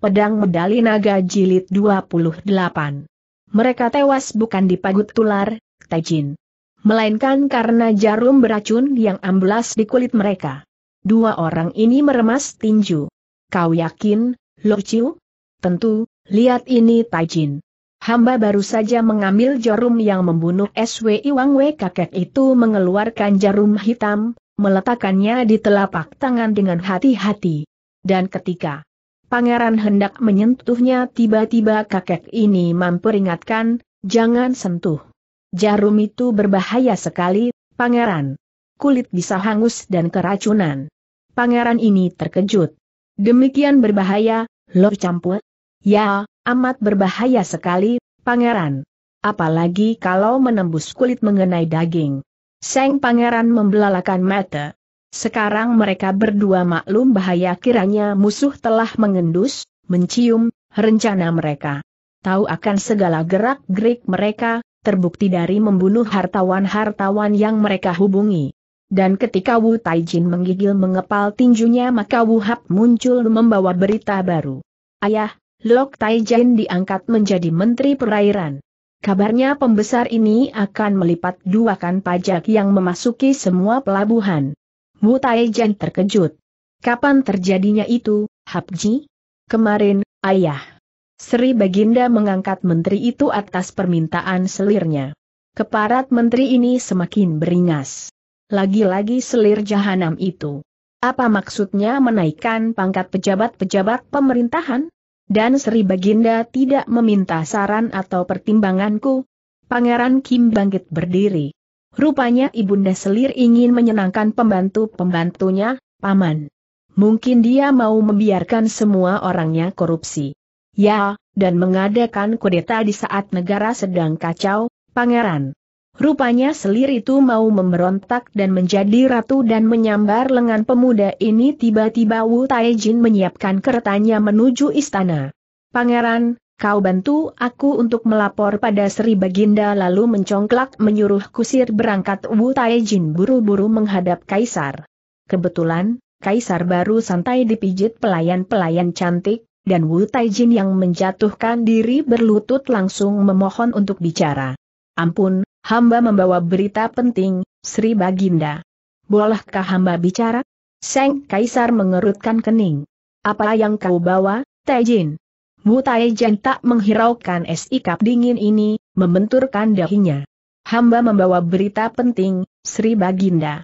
Pedang Medali Naga Jilid 28. Mereka tewas bukan dipagut tular, Tejin. Melainkan karena jarum beracun yang amblas di kulit mereka. Dua orang ini meremas tinju. Kau yakin, Lurciu? Tentu, lihat ini Tajin. Hamba baru saja mengambil jarum yang membunuh SW Wei kakek itu mengeluarkan jarum hitam, meletakkannya di telapak tangan dengan hati-hati. Dan ketika Pangeran hendak menyentuhnya tiba-tiba kakek ini memperingatkan, jangan sentuh. Jarum itu berbahaya sekali, pangeran. Kulit bisa hangus dan keracunan. Pangeran ini terkejut. Demikian berbahaya, lo campur? Ya, amat berbahaya sekali, pangeran. Apalagi kalau menembus kulit mengenai daging. Seng pangeran membelalakan mata. Sekarang mereka berdua maklum bahaya kiranya musuh telah mengendus, mencium, rencana mereka. Tahu akan segala gerak-gerik mereka, terbukti dari membunuh hartawan-hartawan yang mereka hubungi. Dan ketika Wu Taijin menggigil mengepal tinjunya maka Wu Hap muncul membawa berita baru. Ayah, Lok Taijin diangkat menjadi Menteri Perairan. Kabarnya pembesar ini akan melipat duakan pajak yang memasuki semua pelabuhan. Wu Taijian terkejut. Kapan terjadinya itu, Hapji? Kemarin, ayah. Sri Baginda mengangkat menteri itu atas permintaan selirnya. Keparat menteri ini semakin beringas. Lagi-lagi selir jahanam itu. Apa maksudnya menaikkan pangkat pejabat-pejabat pemerintahan? Dan Sri Baginda tidak meminta saran atau pertimbanganku. Pangeran Kim bangkit berdiri. Rupanya Ibunda Selir ingin menyenangkan pembantu-pembantunya, Paman. Mungkin dia mau membiarkan semua orangnya korupsi. Ya, dan mengadakan kudeta di saat negara sedang kacau, Pangeran. Rupanya selir itu mau memberontak dan menjadi ratu dan menyambar lengan pemuda ini tiba-tiba Wu Taijin menyiapkan keretanya menuju istana. Pangeran, Kau bantu aku untuk melapor pada Sri Baginda lalu mencongklak menyuruh kusir berangkat Wu Taijin buru-buru menghadap Kaisar. Kebetulan, Kaisar baru santai dipijit pelayan-pelayan cantik, dan Wu Taijin yang menjatuhkan diri berlutut langsung memohon untuk bicara. Ampun, hamba membawa berita penting, Sri Baginda. Bolehkah hamba bicara? Seng Kaisar mengerutkan kening. Apa yang kau bawa, Taijin? Wu Jen tak menghiraukan es dingin ini, membenturkan dahinya. Hamba membawa berita penting, Sri Baginda.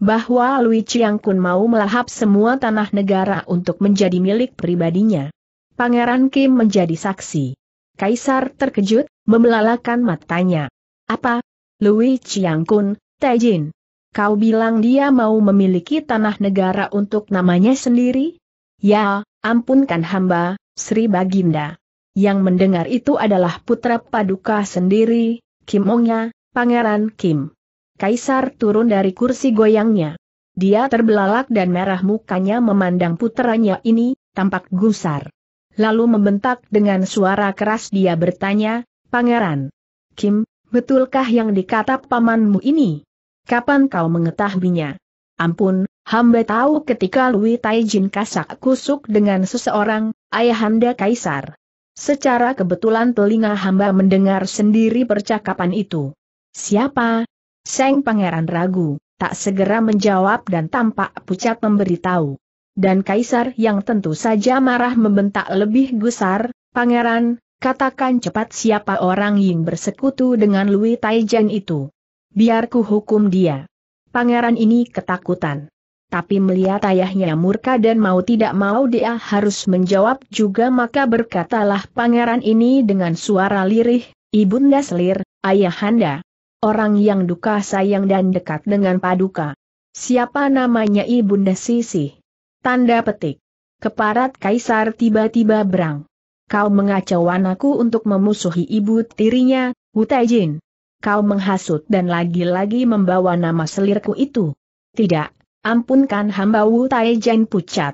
Bahwa Lui Chiang Kun mau melahap semua tanah negara untuk menjadi milik pribadinya. Pangeran Kim menjadi saksi. Kaisar terkejut, membelalakan matanya. Apa? Lui Chiang Kun, Taijin. Kau bilang dia mau memiliki tanah negara untuk namanya sendiri? Ya, ampunkan hamba, Sri Baginda. Yang mendengar itu adalah putra Paduka sendiri, Kim Ongnya, Pangeran Kim. Kaisar turun dari kursi goyangnya. Dia terbelalak dan merah mukanya memandang putranya ini, tampak gusar. Lalu membentak dengan suara keras dia bertanya, Pangeran Kim, betulkah yang dikata pamanmu ini? Kapan kau mengetahuinya? Ampun, hamba tahu ketika Lui Taijin kasak kusuk dengan seseorang, Ayahanda Kaisar. Secara kebetulan telinga hamba mendengar sendiri percakapan itu. Siapa? Seng pangeran ragu, tak segera menjawab dan tampak pucat memberitahu. Dan kaisar yang tentu saja marah membentak lebih gusar, pangeran, katakan cepat siapa orang yang bersekutu dengan Lui Taijen itu. Biar ku hukum dia. Pangeran ini ketakutan tapi melihat ayahnya murka dan mau tidak mau dia harus menjawab juga maka berkatalah pangeran ini dengan suara lirih, Ibunda Selir, Ayahanda. Orang yang duka sayang dan dekat dengan paduka. Siapa namanya Ibunda Sisi? Tanda petik. Keparat Kaisar tiba-tiba berang. Kau mengacau anakku untuk memusuhi ibu tirinya, Hutai Kau menghasut dan lagi-lagi membawa nama selirku itu. Tidak, Ampunkan hamba Wu Taijen pucat.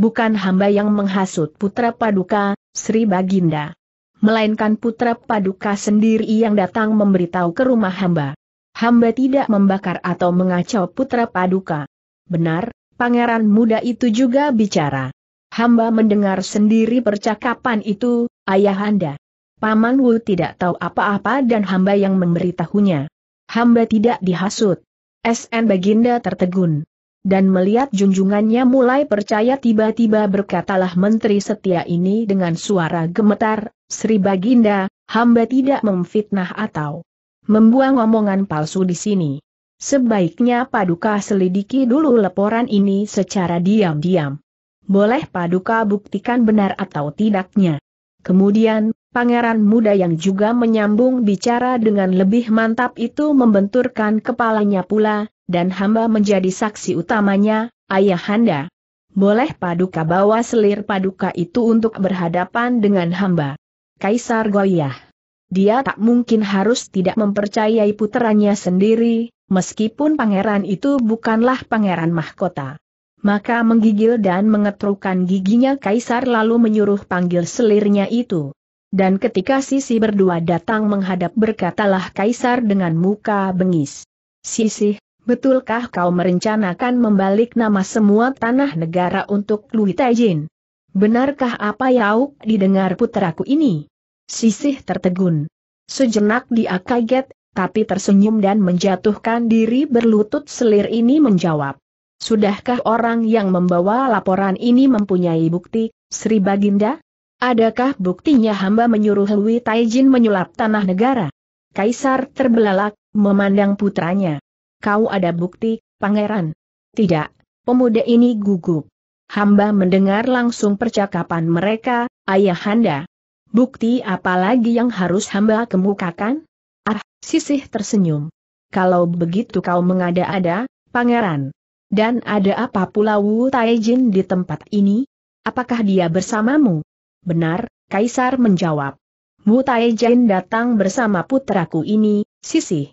Bukan hamba yang menghasut putra paduka, Sri Baginda. Melainkan putra paduka sendiri yang datang memberitahu ke rumah hamba. Hamba tidak membakar atau mengacau putra paduka. Benar, pangeran muda itu juga bicara. Hamba mendengar sendiri percakapan itu, ayahanda. Paman Wu tidak tahu apa-apa dan hamba yang memberitahunya. Hamba tidak dihasut. SN Baginda tertegun dan melihat junjungannya mulai percaya tiba-tiba berkatalah menteri setia ini dengan suara gemetar, Sri Baginda, hamba tidak memfitnah atau membuang omongan palsu di sini. Sebaiknya Paduka selidiki dulu laporan ini secara diam-diam. Boleh Paduka buktikan benar atau tidaknya. Kemudian, pangeran muda yang juga menyambung bicara dengan lebih mantap itu membenturkan kepalanya pula, dan hamba menjadi saksi utamanya, ayahanda. Boleh paduka bawa selir paduka itu untuk berhadapan dengan hamba. Kaisar goyah. Dia tak mungkin harus tidak mempercayai puteranya sendiri, meskipun pangeran itu bukanlah pangeran mahkota. Maka menggigil dan mengetrukan giginya kaisar lalu menyuruh panggil selirnya itu. Dan ketika Sisi berdua datang menghadap berkatalah kaisar dengan muka bengis. Sisi, Betulkah kau merencanakan membalik nama semua tanah negara untuk Lui Taijin? Benarkah apa Yau didengar putraku ini? Sisih tertegun. Sejenak dia kaget, tapi tersenyum dan menjatuhkan diri berlutut selir ini menjawab. Sudahkah orang yang membawa laporan ini mempunyai bukti, Sri Baginda? Adakah buktinya hamba menyuruh Lui Taijin menyulap tanah negara? Kaisar terbelalak, memandang putranya. Kau ada bukti, pangeran? Tidak. Pemuda ini gugup. Hamba mendengar langsung percakapan mereka, ayahanda. Bukti apa lagi yang harus hamba kemukakan? Ah, sisih tersenyum. Kalau begitu kau mengada-ada, pangeran. Dan ada apa pula Wu Taijin di tempat ini? Apakah dia bersamamu? Benar, Kaisar menjawab. Wu Taijin datang bersama putraku ini, Sisih.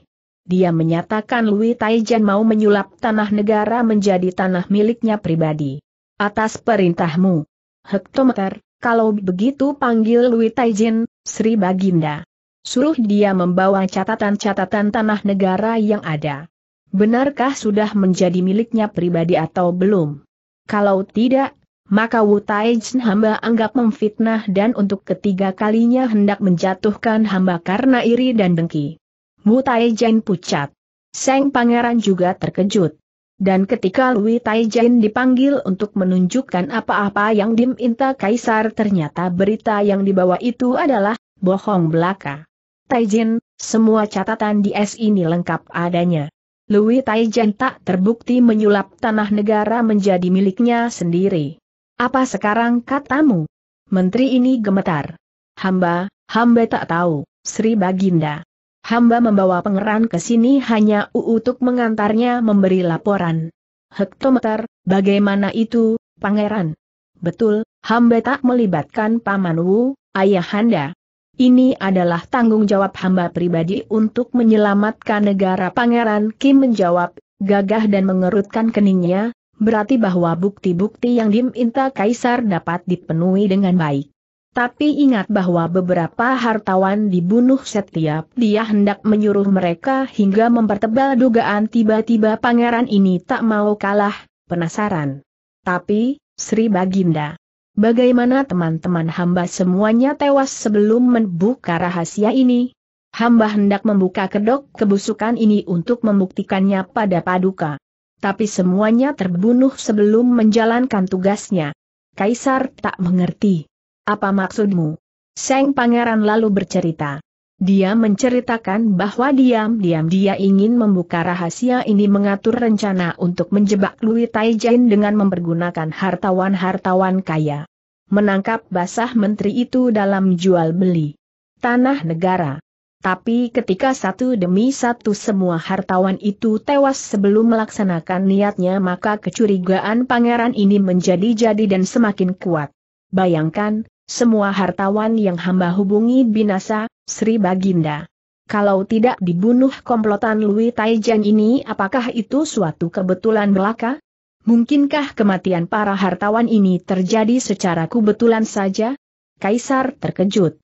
Dia menyatakan Louis Taijan mau menyulap tanah negara menjadi tanah miliknya pribadi. Atas perintahmu. Hektometer, kalau begitu panggil Louis Taijin, Sri Baginda. Suruh dia membawa catatan-catatan tanah negara yang ada. Benarkah sudah menjadi miliknya pribadi atau belum? Kalau tidak, maka Wu Taijin hamba anggap memfitnah dan untuk ketiga kalinya hendak menjatuhkan hamba karena iri dan dengki. Wu Taijin pucat. Seng pangeran juga terkejut. Dan ketika Lui Taijin dipanggil untuk menunjukkan apa-apa yang diminta kaisar ternyata berita yang dibawa itu adalah bohong belaka. Taijin, semua catatan di S ini lengkap adanya. Lui Taijin tak terbukti menyulap tanah negara menjadi miliknya sendiri. Apa sekarang katamu? Menteri ini gemetar. Hamba, hamba tak tahu, Sri Baginda. Hamba membawa pangeran ke sini hanya untuk mengantarnya memberi laporan. Hektometer, bagaimana itu, pangeran? Betul, hamba tak melibatkan Paman Wu, ayahanda. Ini adalah tanggung jawab hamba pribadi untuk menyelamatkan negara Pangeran Kim menjawab, gagah dan mengerutkan keningnya, berarti bahwa bukti-bukti yang diminta Kaisar dapat dipenuhi dengan baik. Tapi ingat bahwa beberapa hartawan dibunuh setiap dia hendak menyuruh mereka hingga mempertebal dugaan tiba-tiba pangeran ini tak mau kalah, penasaran. Tapi, Sri Baginda, bagaimana teman-teman hamba semuanya tewas sebelum membuka rahasia ini? Hamba hendak membuka kedok kebusukan ini untuk membuktikannya pada paduka. Tapi semuanya terbunuh sebelum menjalankan tugasnya. Kaisar tak mengerti. Apa maksudmu? Seng Pangeran lalu bercerita. Dia menceritakan bahwa diam-diam dia ingin membuka rahasia ini mengatur rencana untuk menjebak Lui Taijen dengan mempergunakan hartawan-hartawan kaya. Menangkap basah menteri itu dalam jual beli tanah negara. Tapi ketika satu demi satu semua hartawan itu tewas sebelum melaksanakan niatnya maka kecurigaan pangeran ini menjadi jadi dan semakin kuat. Bayangkan, semua hartawan yang hamba hubungi binasa, Sri Baginda. Kalau tidak dibunuh komplotan Lui Taijan ini apakah itu suatu kebetulan belaka? Mungkinkah kematian para hartawan ini terjadi secara kebetulan saja? Kaisar terkejut.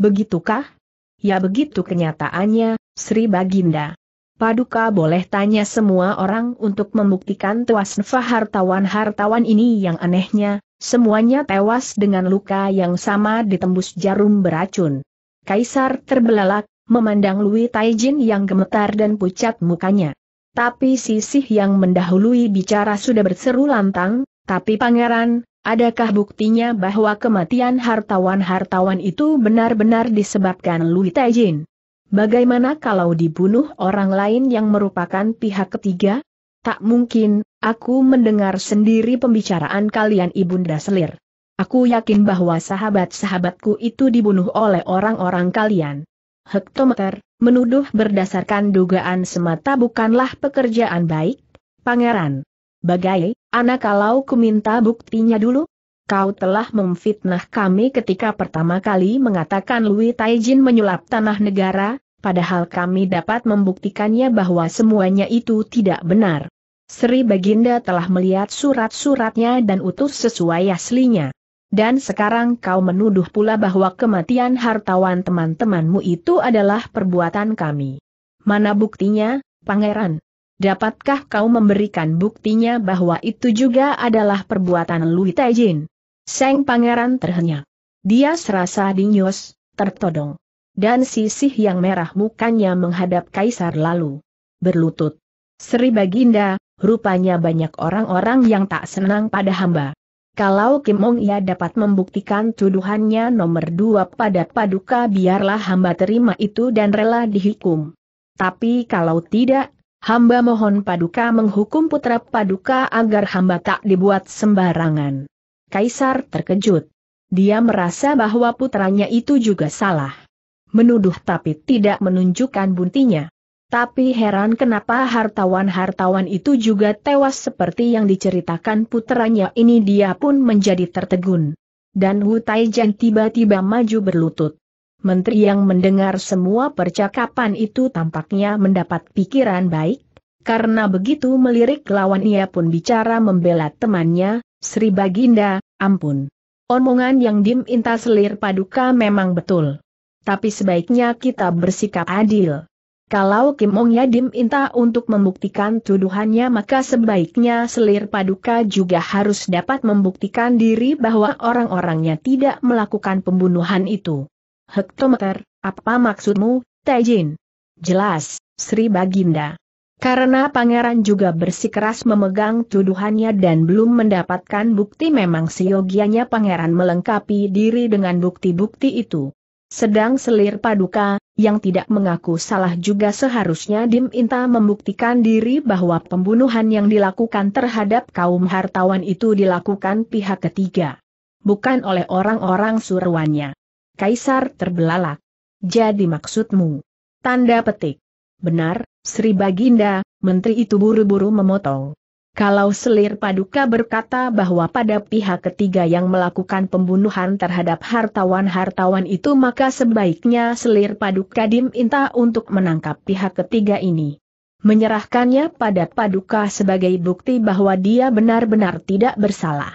Begitukah? Ya begitu kenyataannya, Sri Baginda. Paduka boleh tanya semua orang untuk membuktikan tuasnfa hartawan-hartawan ini yang anehnya, Semuanya tewas dengan luka yang sama ditembus jarum beracun. Kaisar terbelalak, memandang Lui Taijin yang gemetar dan pucat mukanya. Tapi sisih yang mendahului bicara sudah berseru lantang, tapi pangeran, adakah buktinya bahwa kematian hartawan-hartawan itu benar-benar disebabkan Lui Taijin? Bagaimana kalau dibunuh orang lain yang merupakan pihak ketiga? Tak mungkin, Aku mendengar sendiri pembicaraan kalian Ibunda Selir. Aku yakin bahwa sahabat-sahabatku itu dibunuh oleh orang-orang kalian. Hektometer, menuduh berdasarkan dugaan semata bukanlah pekerjaan baik, pangeran. Bagai, anak kalau ku minta buktinya dulu? Kau telah memfitnah kami ketika pertama kali mengatakan Lui Taijin menyulap tanah negara, padahal kami dapat membuktikannya bahwa semuanya itu tidak benar. Sri Baginda telah melihat surat-suratnya dan utus sesuai aslinya. Dan sekarang kau menuduh pula bahwa kematian hartawan teman-temanmu itu adalah perbuatan kami. Mana buktinya, pangeran? Dapatkah kau memberikan buktinya bahwa itu juga adalah perbuatan Lui Taijin? Seng pangeran terhenyak. Dia serasa dinyos, tertodong. Dan sisih yang merah mukanya menghadap kaisar lalu. Berlutut. Sri Baginda, rupanya banyak orang-orang yang tak senang pada hamba. Kalau Kim Ong ia dapat membuktikan tuduhannya nomor dua pada paduka biarlah hamba terima itu dan rela dihukum. Tapi kalau tidak, hamba mohon paduka menghukum putra paduka agar hamba tak dibuat sembarangan. Kaisar terkejut. Dia merasa bahwa putranya itu juga salah. Menuduh tapi tidak menunjukkan buntinya. Tapi heran kenapa hartawan-hartawan itu juga tewas seperti yang diceritakan putranya ini dia pun menjadi tertegun. Dan Wu Taijian tiba-tiba maju berlutut. Menteri yang mendengar semua percakapan itu tampaknya mendapat pikiran baik, karena begitu melirik lawan ia pun bicara membela temannya, Sri Baginda, ampun. Omongan yang diminta selir paduka memang betul. Tapi sebaiknya kita bersikap adil. Kalau Kim Ong Yadim minta untuk membuktikan tuduhannya maka sebaiknya selir paduka juga harus dapat membuktikan diri bahwa orang-orangnya tidak melakukan pembunuhan itu. Hektometer, apa maksudmu, Tejin? Jelas, Sri Baginda. Karena pangeran juga bersikeras memegang tuduhannya dan belum mendapatkan bukti memang seyogianya pangeran melengkapi diri dengan bukti-bukti itu. Sedang selir paduka, yang tidak mengaku salah juga seharusnya Dim Inta membuktikan diri bahwa pembunuhan yang dilakukan terhadap kaum hartawan itu dilakukan pihak ketiga. Bukan oleh orang-orang suruhannya. Kaisar terbelalak. Jadi maksudmu? Tanda petik. Benar, Sri Baginda, menteri itu buru-buru memotong. Kalau selir paduka berkata bahwa pada pihak ketiga yang melakukan pembunuhan terhadap hartawan-hartawan itu maka sebaiknya selir paduka diminta untuk menangkap pihak ketiga ini. Menyerahkannya pada paduka sebagai bukti bahwa dia benar-benar tidak bersalah.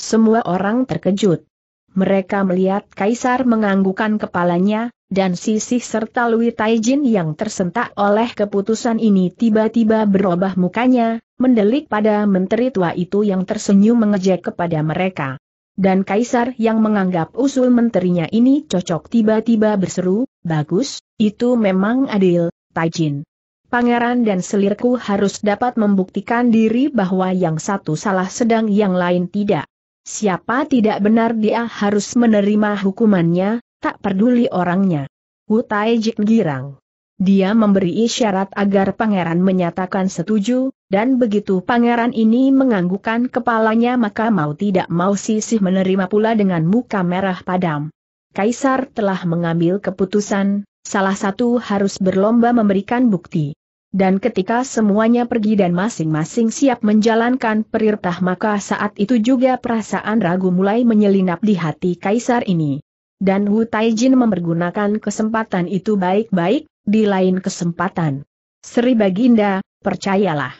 Semua orang terkejut. Mereka melihat Kaisar menganggukan kepalanya, dan sisi serta Lui Taijin yang tersentak oleh keputusan ini tiba-tiba berubah mukanya, mendelik pada menteri tua itu yang tersenyum mengejek kepada mereka. Dan kaisar yang menganggap usul menterinya ini cocok tiba-tiba berseru, bagus, itu memang adil, Taijin. Pangeran dan selirku harus dapat membuktikan diri bahwa yang satu salah sedang yang lain tidak. Siapa tidak benar dia harus menerima hukumannya, Tak peduli orangnya. Wu Taijik girang. Dia memberi isyarat agar pangeran menyatakan setuju, dan begitu pangeran ini menganggukkan kepalanya maka mau tidak mau sisih menerima pula dengan muka merah padam. Kaisar telah mengambil keputusan, salah satu harus berlomba memberikan bukti. Dan ketika semuanya pergi dan masing-masing siap menjalankan perintah maka saat itu juga perasaan ragu mulai menyelinap di hati kaisar ini dan Wu Taijin mempergunakan kesempatan itu baik-baik, di lain kesempatan. Sri Baginda, percayalah.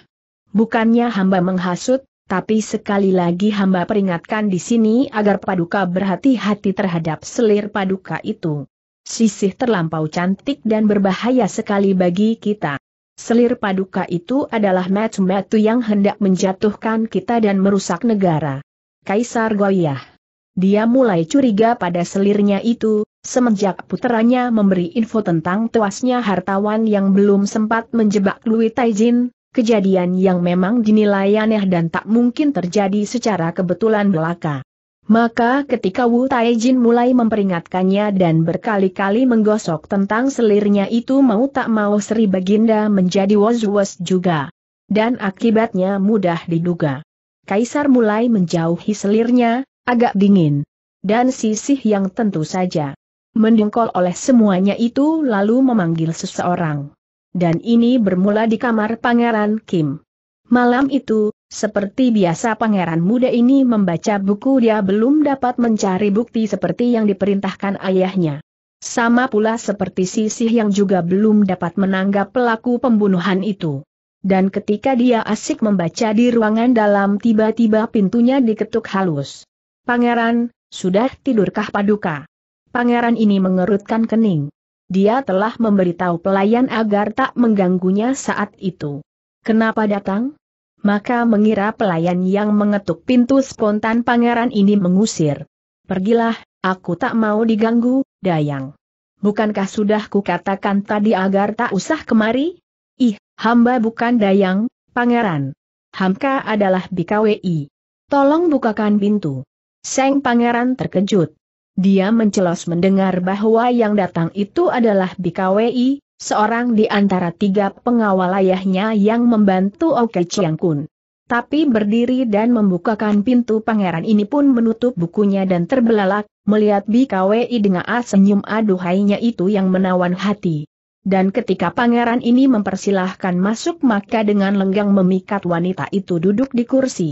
Bukannya hamba menghasut, tapi sekali lagi hamba peringatkan di sini agar paduka berhati-hati terhadap selir paduka itu. Sisih terlampau cantik dan berbahaya sekali bagi kita. Selir paduka itu adalah metu-metu yang hendak menjatuhkan kita dan merusak negara. Kaisar Goyah dia mulai curiga pada selirnya itu, semenjak putranya memberi info tentang tewasnya hartawan yang belum sempat menjebak Lui Taijin, kejadian yang memang dinilai aneh dan tak mungkin terjadi secara kebetulan belaka. Maka ketika Wu Taijin mulai memperingatkannya dan berkali-kali menggosok tentang selirnya itu mau tak mau Sri Baginda menjadi was-was juga. Dan akibatnya mudah diduga. Kaisar mulai menjauhi selirnya, agak dingin. Dan sisih yang tentu saja mendengkol oleh semuanya itu lalu memanggil seseorang. Dan ini bermula di kamar Pangeran Kim. Malam itu, seperti biasa pangeran muda ini membaca buku dia belum dapat mencari bukti seperti yang diperintahkan ayahnya. Sama pula seperti sisih yang juga belum dapat menanggap pelaku pembunuhan itu. Dan ketika dia asik membaca di ruangan dalam tiba-tiba pintunya diketuk halus. Pangeran, sudah tidurkah paduka? Pangeran ini mengerutkan kening. Dia telah memberitahu pelayan agar tak mengganggunya saat itu. Kenapa datang? Maka mengira pelayan yang mengetuk pintu spontan pangeran ini mengusir. Pergilah, aku tak mau diganggu, Dayang. Bukankah sudah kukatakan tadi agar tak usah kemari? Ih, hamba bukan Dayang, pangeran. Hamka adalah BKWI. Tolong bukakan pintu. Seng Pangeran terkejut. Dia mencelos mendengar bahwa yang datang itu adalah Kwei, seorang di antara tiga pengawal ayahnya yang membantu Oke Chiang Kun. Tapi berdiri dan membukakan pintu pangeran ini pun menutup bukunya dan terbelalak, melihat BKWI dengan ah senyum aduhainya itu yang menawan hati. Dan ketika pangeran ini mempersilahkan masuk maka dengan lenggang memikat wanita itu duduk di kursi.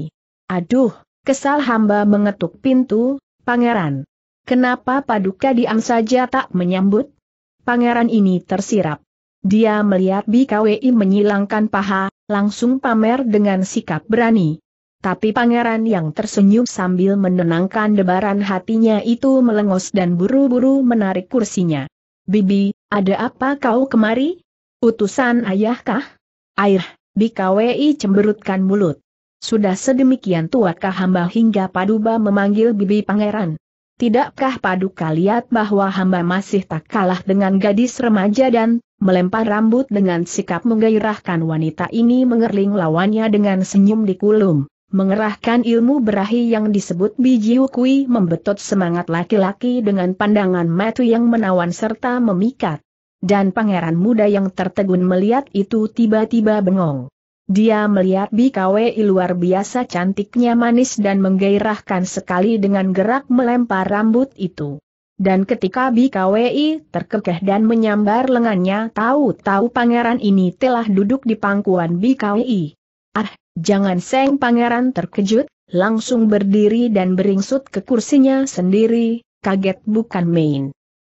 Aduh, Kesal hamba mengetuk pintu, pangeran. Kenapa paduka diam saja tak menyambut? Pangeran ini tersirap. Dia melihat BKWI menyilangkan paha, langsung pamer dengan sikap berani. Tapi pangeran yang tersenyum sambil menenangkan debaran hatinya itu melengos dan buru-buru menarik kursinya. Bibi, ada apa kau kemari? Utusan ayahkah? Air, BKWI cemberutkan mulut. Sudah sedemikian tuakah hamba hingga Paduba memanggil bibi pangeran? Tidakkah Paduka lihat bahwa hamba masih tak kalah dengan gadis remaja dan melempar rambut dengan sikap menggairahkan wanita ini mengerling lawannya dengan senyum di kulum? mengerahkan ilmu berahi yang disebut biji hukui membetot semangat laki-laki dengan pandangan matu yang menawan serta memikat. Dan pangeran muda yang tertegun melihat itu tiba-tiba bengong. Dia melihat Kwei luar biasa cantiknya manis dan menggairahkan sekali dengan gerak melempar rambut itu. Dan ketika Kwei terkekeh dan menyambar lengannya tahu-tahu pangeran ini telah duduk di pangkuan BKWI. Ah, jangan seng pangeran terkejut, langsung berdiri dan beringsut ke kursinya sendiri, kaget bukan main.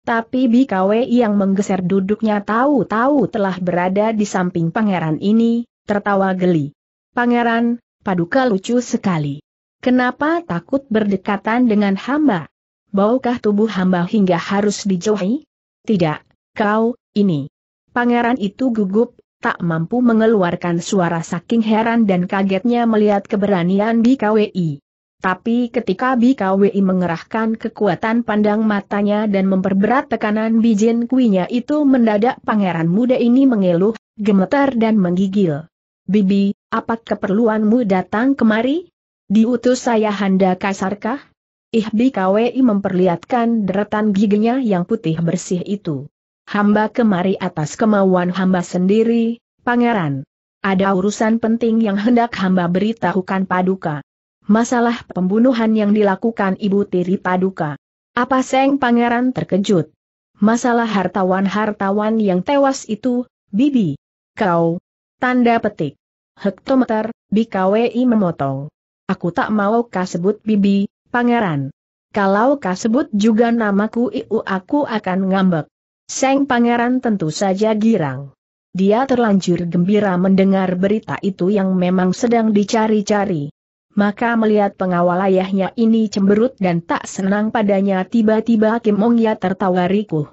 Tapi Kwei yang menggeser duduknya tahu-tahu telah berada di samping pangeran ini, tertawa geli. Pangeran, paduka lucu sekali. Kenapa takut berdekatan dengan hamba? Baukah tubuh hamba hingga harus dijauhi? Tidak, kau, ini. Pangeran itu gugup, tak mampu mengeluarkan suara saking heran dan kagetnya melihat keberanian BKWI. Tapi ketika BKWI mengerahkan kekuatan pandang matanya dan memperberat tekanan bijin kuinya itu mendadak pangeran muda ini mengeluh, gemetar dan menggigil. Bibi, apa keperluanmu datang kemari? Diutus saya Handa Kaisarkah? Ihbi KWI memperlihatkan deretan giginya yang putih bersih itu. Hamba kemari atas kemauan hamba sendiri, pangeran. Ada urusan penting yang hendak hamba beritahukan paduka. Masalah pembunuhan yang dilakukan ibu tiri paduka. Apa seng pangeran terkejut? Masalah hartawan-hartawan yang tewas itu, bibi. Kau, Tanda petik. Hektometer, BKWI memotong. Aku tak mau kau bibi, pangeran. Kalau kau juga namaku Iu aku akan ngambek. Seng pangeran tentu saja girang. Dia terlanjur gembira mendengar berita itu yang memang sedang dicari-cari. Maka melihat pengawal ayahnya ini cemberut dan tak senang padanya tiba-tiba Kim Ong Ya tertawa rikuh.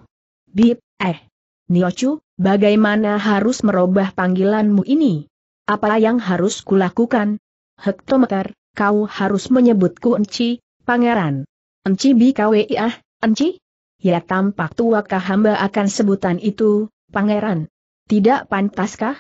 Bip, eh. Niochu, Bagaimana harus merubah panggilanmu ini? Apa yang harus kulakukan? Hektometer, kau harus menyebutku Enci, pangeran. Enci ah, Enci? Ya tampak tuakah hamba akan sebutan itu, pangeran. Tidak pantaskah?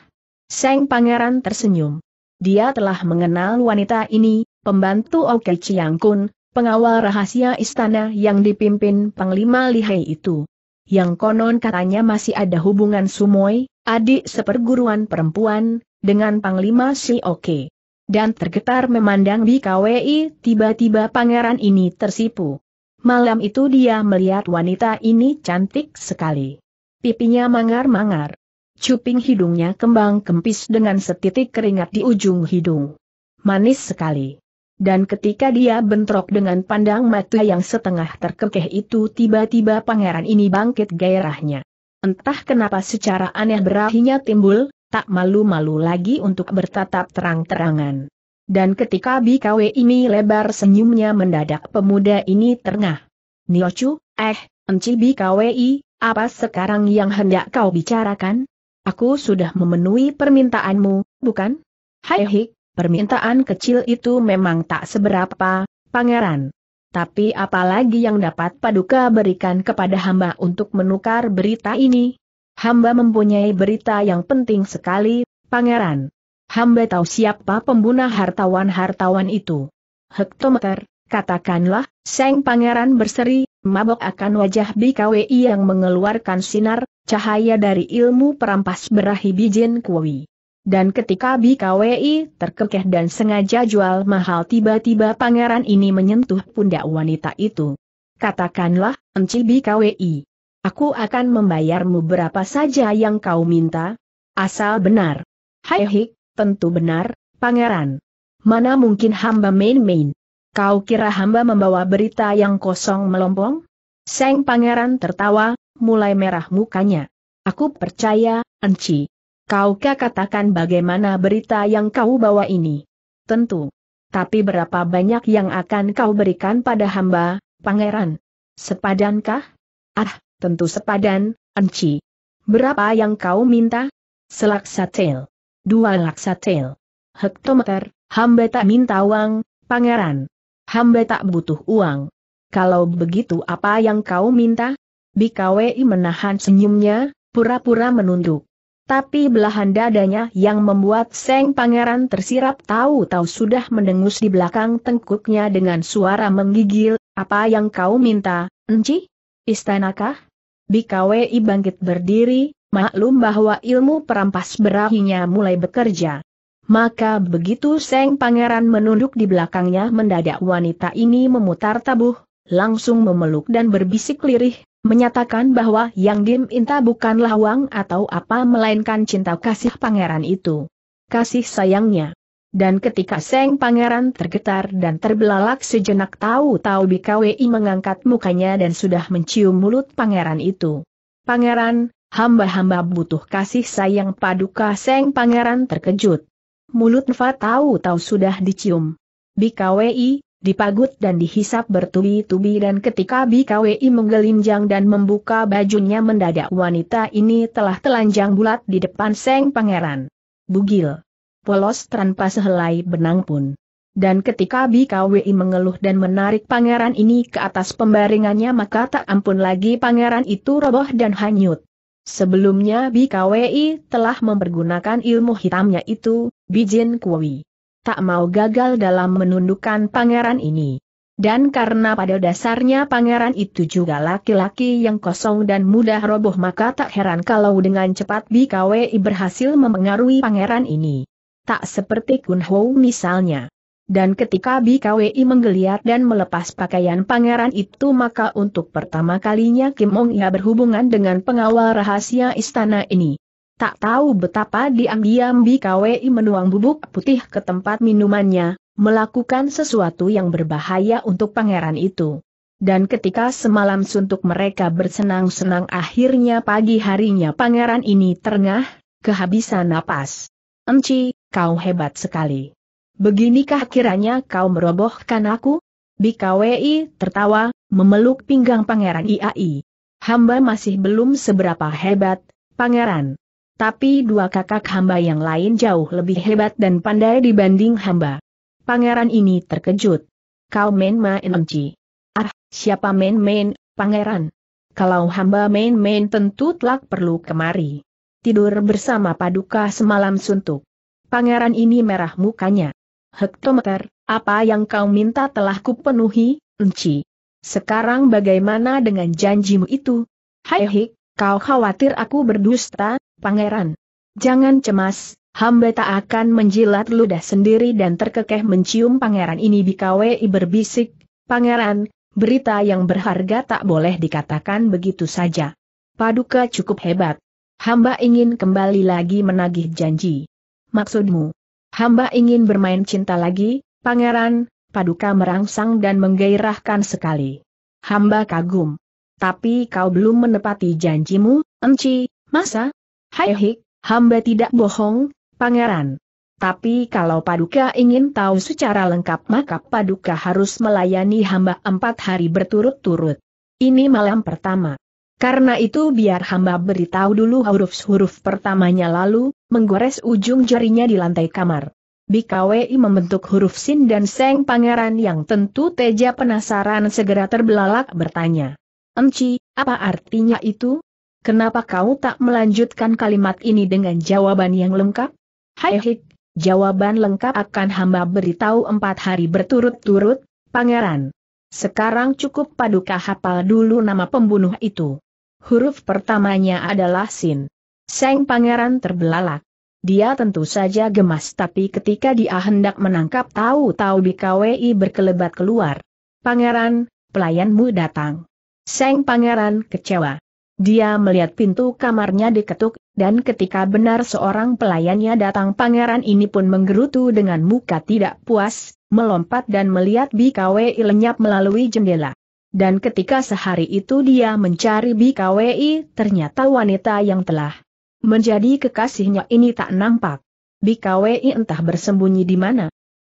Seng pangeran tersenyum. Dia telah mengenal wanita ini, pembantu Oke Chiang Kun, pengawal rahasia istana yang dipimpin Panglima Lihai itu yang konon katanya masih ada hubungan Sumoy, adik seperguruan perempuan, dengan Panglima Si Oke. Dan tergetar memandang BKWI, tiba-tiba pangeran ini tersipu. Malam itu dia melihat wanita ini cantik sekali. Pipinya mangar-mangar. Cuping hidungnya kembang kempis dengan setitik keringat di ujung hidung. Manis sekali. Dan ketika dia bentrok dengan pandang mata yang setengah terkekeh itu tiba-tiba pangeran ini bangkit gairahnya. Entah kenapa secara aneh berahinya timbul, tak malu-malu lagi untuk bertatap terang-terangan. Dan ketika BKW ini lebar senyumnya mendadak pemuda ini terengah. Niochu, eh, enci BKWI, apa sekarang yang hendak kau bicarakan? Aku sudah memenuhi permintaanmu, bukan? Hai hik, Permintaan kecil itu memang tak seberapa, pangeran. Tapi apalagi yang dapat Paduka berikan kepada hamba untuk menukar berita ini? Hamba mempunyai berita yang penting sekali, pangeran. Hamba tahu siapa pembunuh hartawan-hartawan itu. Hektometer, katakanlah, Seng Pangeran berseri, mabok akan wajah BKWI yang mengeluarkan sinar, cahaya dari ilmu perampas berahi bijin kuwi. Dan ketika BKWI terkekeh dan sengaja jual mahal tiba-tiba pangeran ini menyentuh pundak wanita itu. Katakanlah, Enci BKWI. Aku akan membayarmu berapa saja yang kau minta. Asal benar. Hai hik, tentu benar, pangeran. Mana mungkin hamba main-main. Kau kira hamba membawa berita yang kosong melompong? Seng pangeran tertawa, mulai merah mukanya. Aku percaya, Enci. Kaukah katakan bagaimana berita yang kau bawa ini? Tentu. Tapi berapa banyak yang akan kau berikan pada hamba, pangeran? Sepadankah? Ah, tentu sepadan, Enci. Berapa yang kau minta? Selaksa tel. Dua laksa tel. Hektometer, hamba tak minta uang, pangeran. Hamba tak butuh uang. Kalau begitu apa yang kau minta? Bikawi menahan senyumnya, pura-pura menunduk tapi belahan dadanya yang membuat Seng Pangeran tersirap tahu-tahu sudah mendengus di belakang tengkuknya dengan suara menggigil, apa yang kau minta, Enci? Istanakah? Bikawi bangkit berdiri, maklum bahwa ilmu perampas berahinya mulai bekerja. Maka begitu Seng Pangeran menunduk di belakangnya mendadak wanita ini memutar tabuh, langsung memeluk dan berbisik lirih, menyatakan bahwa Yang diminta bukanlah uang atau apa melainkan cinta kasih pangeran itu. Kasih sayangnya. Dan ketika Seng Pangeran tergetar dan terbelalak sejenak tahu-tahu BKWI mengangkat mukanya dan sudah mencium mulut pangeran itu. Pangeran, hamba-hamba butuh kasih sayang paduka Seng Pangeran terkejut. Mulut Nfa tahu-tahu sudah dicium. BKWI, dipagut dan dihisap bertubi-tubi dan ketika BKWI menggelinjang dan membuka bajunya mendadak wanita ini telah telanjang bulat di depan Seng Pangeran. Bugil. Polos tanpa sehelai benang pun. Dan ketika BKWI mengeluh dan menarik pangeran ini ke atas pembaringannya maka tak ampun lagi pangeran itu roboh dan hanyut. Sebelumnya BKWI telah mempergunakan ilmu hitamnya itu, Bijin Kuwi tak mau gagal dalam menundukkan pangeran ini. Dan karena pada dasarnya pangeran itu juga laki-laki yang kosong dan mudah roboh maka tak heran kalau dengan cepat BKWI berhasil memengaruhi pangeran ini. Tak seperti Kun Ho misalnya. Dan ketika BKWI menggeliat dan melepas pakaian pangeran itu maka untuk pertama kalinya Kim Ong Ia berhubungan dengan pengawal rahasia istana ini. Tak tahu betapa diam-diam BKWI menuang bubuk putih ke tempat minumannya, melakukan sesuatu yang berbahaya untuk pangeran itu. Dan ketika semalam suntuk mereka bersenang-senang akhirnya pagi harinya pangeran ini terengah, kehabisan napas. Enci, kau hebat sekali. Beginikah kiranya kau merobohkan aku? BKWI tertawa, memeluk pinggang pangeran IAI. Hamba masih belum seberapa hebat, pangeran tapi dua kakak hamba yang lain jauh lebih hebat dan pandai dibanding hamba. Pangeran ini terkejut. Kau main-main enci. Ah, siapa main-main, pangeran? Kalau hamba main-main tentu telak perlu kemari. Tidur bersama paduka semalam suntuk. Pangeran ini merah mukanya. Hektometer, apa yang kau minta telah kupenuhi, enci. Sekarang bagaimana dengan janjimu itu? Hai hik, Kau khawatir aku berdusta, pangeran? Jangan cemas, hamba tak akan menjilat ludah sendiri dan terkekeh mencium pangeran ini di KWI berbisik, pangeran, berita yang berharga tak boleh dikatakan begitu saja. Paduka cukup hebat. Hamba ingin kembali lagi menagih janji. Maksudmu? Hamba ingin bermain cinta lagi, pangeran, paduka merangsang dan menggairahkan sekali. Hamba kagum. Tapi kau belum menepati janjimu, Enci, masa? Hai hik, hamba tidak bohong, pangeran. Tapi kalau Paduka ingin tahu secara lengkap maka Paduka harus melayani hamba empat hari berturut-turut. Ini malam pertama. Karena itu biar hamba beritahu dulu huruf-huruf pertamanya lalu, menggores ujung jarinya di lantai kamar. BKWI membentuk huruf sin dan seng pangeran yang tentu teja penasaran segera terbelalak bertanya. Emci, apa artinya itu? Kenapa kau tak melanjutkan kalimat ini dengan jawaban yang lengkap? Hai hik, jawaban lengkap akan hamba beritahu empat hari berturut-turut, pangeran. Sekarang cukup paduka hafal dulu nama pembunuh itu. Huruf pertamanya adalah Sin. Seng pangeran terbelalak. Dia tentu saja gemas tapi ketika dia hendak menangkap tahu-tahu BKWI berkelebat keluar. Pangeran, pelayanmu datang. Seng Pangeran kecewa. Dia melihat pintu kamarnya diketuk, dan ketika benar seorang pelayannya datang pangeran ini pun menggerutu dengan muka tidak puas, melompat dan melihat BKWI lenyap melalui jendela. Dan ketika sehari itu dia mencari BKWI, ternyata wanita yang telah menjadi kekasihnya ini tak nampak. BKWI entah bersembunyi di mana,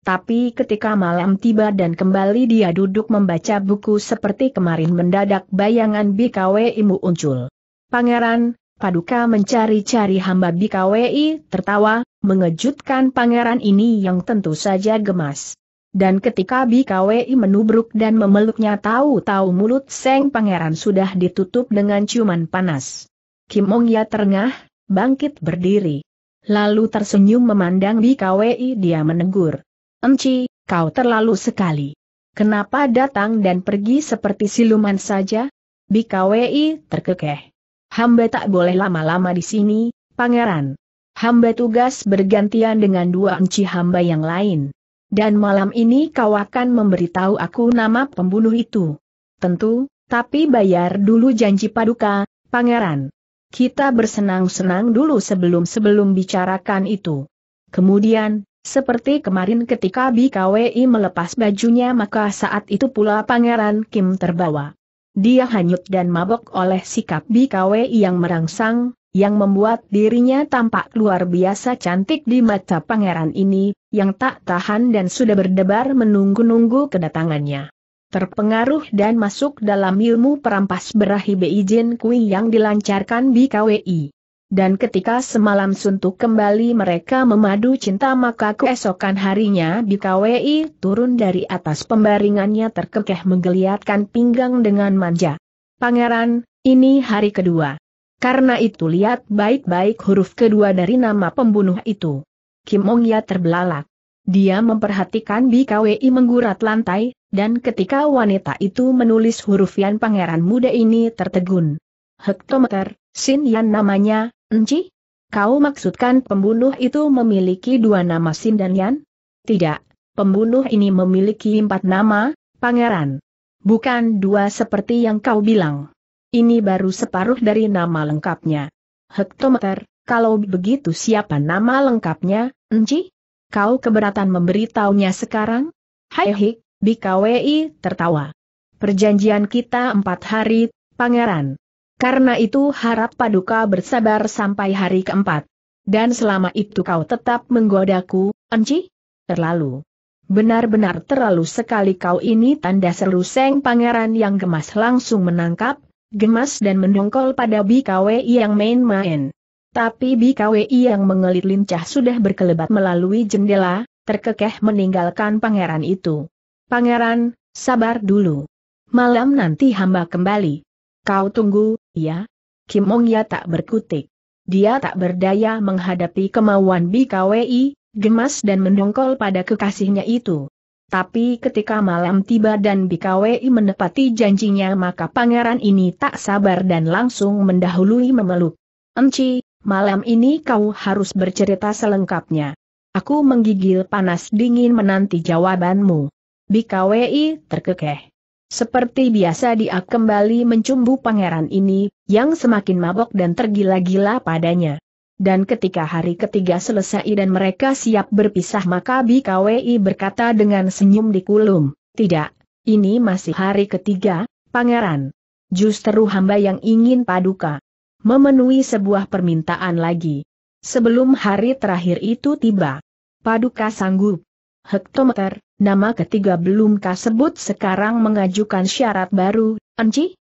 tapi ketika malam tiba dan kembali dia duduk membaca buku seperti kemarin mendadak bayangan BKWI mu muncul. Pangeran, paduka mencari-cari hamba BKWI tertawa, mengejutkan pangeran ini yang tentu saja gemas. Dan ketika BKWI menubruk dan memeluknya tahu-tahu mulut Seng Pangeran sudah ditutup dengan ciuman panas. Kim Ya terengah, bangkit berdiri. Lalu tersenyum memandang BKWI dia menegur. Enci, kau terlalu sekali. Kenapa datang dan pergi seperti siluman saja? Bikawi terkekeh. Hamba tak boleh lama-lama di sini, pangeran. Hamba tugas bergantian dengan dua enci hamba yang lain. Dan malam ini kau akan memberitahu aku nama pembunuh itu. Tentu, tapi bayar dulu janji paduka, pangeran. Kita bersenang-senang dulu sebelum-sebelum bicarakan itu. Kemudian, seperti kemarin ketika BKWI melepas bajunya maka saat itu pula Pangeran Kim terbawa. Dia hanyut dan mabok oleh sikap BKWI yang merangsang, yang membuat dirinya tampak luar biasa cantik di mata pangeran ini, yang tak tahan dan sudah berdebar menunggu-nunggu kedatangannya. Terpengaruh dan masuk dalam ilmu perampas berahi beijin Kui yang dilancarkan BKWI. Dan ketika semalam suntuk kembali mereka memadu cinta maka keesokan harinya BKWI turun dari atas pembaringannya terkekeh menggeliatkan pinggang dengan manja. Pangeran, ini hari kedua. Karena itu lihat baik-baik huruf kedua dari nama pembunuh itu. Kim Ongya terbelalak. Dia memperhatikan BKWI menggurat lantai, dan ketika wanita itu menulis huruf yang pangeran muda ini tertegun. Hektometer, Sin Yan namanya, Enci? Kau maksudkan pembunuh itu memiliki dua nama Sin dan Yan? Tidak, pembunuh ini memiliki empat nama, pangeran. Bukan dua seperti yang kau bilang. Ini baru separuh dari nama lengkapnya. Hektometer, kalau begitu siapa nama lengkapnya, Enci? Kau keberatan memberitahunya sekarang? Hai hik, BKWI tertawa. Perjanjian kita empat hari, pangeran. Karena itu harap paduka bersabar sampai hari keempat. Dan selama itu kau tetap menggodaku, Enci? Terlalu. Benar-benar terlalu sekali kau ini tanda seru Seng Pangeran yang gemas langsung menangkap, gemas dan mendongkol pada BKWI yang main-main. Tapi BKWI yang mengelit lincah sudah berkelebat melalui jendela, terkekeh meninggalkan pangeran itu. Pangeran, sabar dulu. Malam nanti hamba kembali. Kau tunggu, Ya, Kim Mong ya tak berkutik. Dia tak berdaya menghadapi kemauan BKWI, gemas dan mendongkol pada kekasihnya itu. Tapi ketika malam tiba dan BKWI menepati janjinya maka pangeran ini tak sabar dan langsung mendahului memeluk. Enci, malam ini kau harus bercerita selengkapnya. Aku menggigil panas dingin menanti jawabanmu. BKWI terkekeh. Seperti biasa dia kembali mencumbu pangeran ini, yang semakin mabok dan tergila-gila padanya. Dan ketika hari ketiga selesai dan mereka siap berpisah maka BKWI berkata dengan senyum di kulum, tidak, ini masih hari ketiga, pangeran. Justru hamba yang ingin paduka. Memenuhi sebuah permintaan lagi. Sebelum hari terakhir itu tiba. Paduka sanggup. Hektometer, Nama ketiga belum sebut sekarang mengajukan syarat baru, Enci?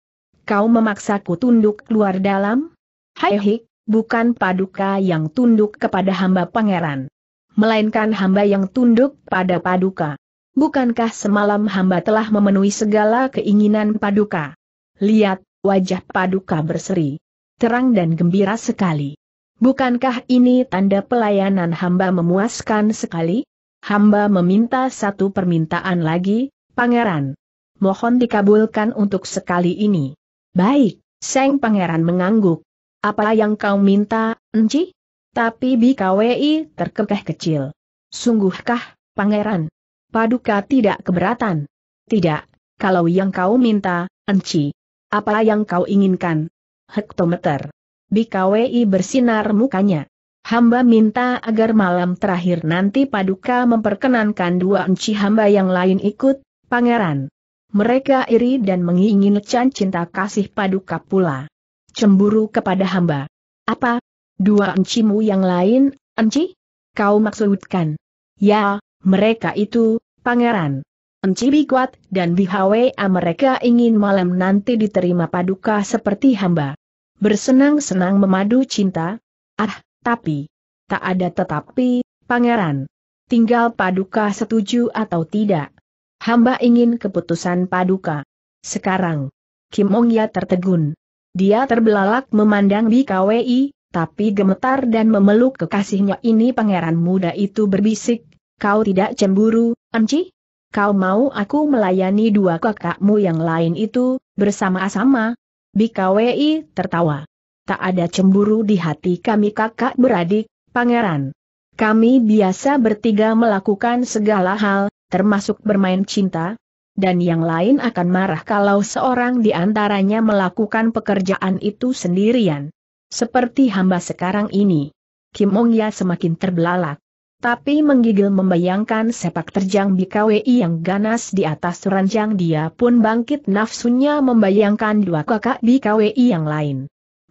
Kau memaksaku tunduk keluar dalam? Hai hik, bukan paduka yang tunduk kepada hamba pangeran. Melainkan hamba yang tunduk pada paduka. Bukankah semalam hamba telah memenuhi segala keinginan paduka? Lihat, wajah paduka berseri. Terang dan gembira sekali. Bukankah ini tanda pelayanan hamba memuaskan sekali? hamba meminta satu permintaan lagi, pangeran. Mohon dikabulkan untuk sekali ini. Baik, Seng pangeran mengangguk. Apa yang kau minta, Enci? Tapi BKWI terkekeh kecil. Sungguhkah, pangeran? Paduka tidak keberatan. Tidak, kalau yang kau minta, Enci. Apa yang kau inginkan? Hektometer. BKWI bersinar mukanya hamba minta agar malam terakhir nanti Paduka memperkenankan dua enci hamba yang lain ikut, pangeran. Mereka iri dan menginginkan cinta kasih Paduka pula. Cemburu kepada hamba. Apa? Dua encimu yang lain, enci? Kau maksudkan? Ya, mereka itu, pangeran. Enci Bikwat dan Bihawea ah, mereka ingin malam nanti diterima Paduka seperti hamba bersenang-senang memadu cinta? Ah, tapi, tak ada tetapi, pangeran. Tinggal paduka setuju atau tidak. Hamba ingin keputusan paduka. Sekarang, Kim Ongya tertegun. Dia terbelalak memandang Kwi, tapi gemetar dan memeluk kekasihnya ini pangeran muda itu berbisik, kau tidak cemburu, Anci? Kau mau aku melayani dua kakakmu yang lain itu, bersama-sama? BKWI tertawa. Tak ada cemburu di hati kami kakak beradik, pangeran. Kami biasa bertiga melakukan segala hal, termasuk bermain cinta, dan yang lain akan marah kalau seorang di antaranya melakukan pekerjaan itu sendirian. Seperti hamba sekarang ini. Kim Ong Ya semakin terbelalak. Tapi menggigil membayangkan sepak terjang BKWI yang ganas di atas ranjang dia pun bangkit nafsunya membayangkan dua kakak BKWI yang lain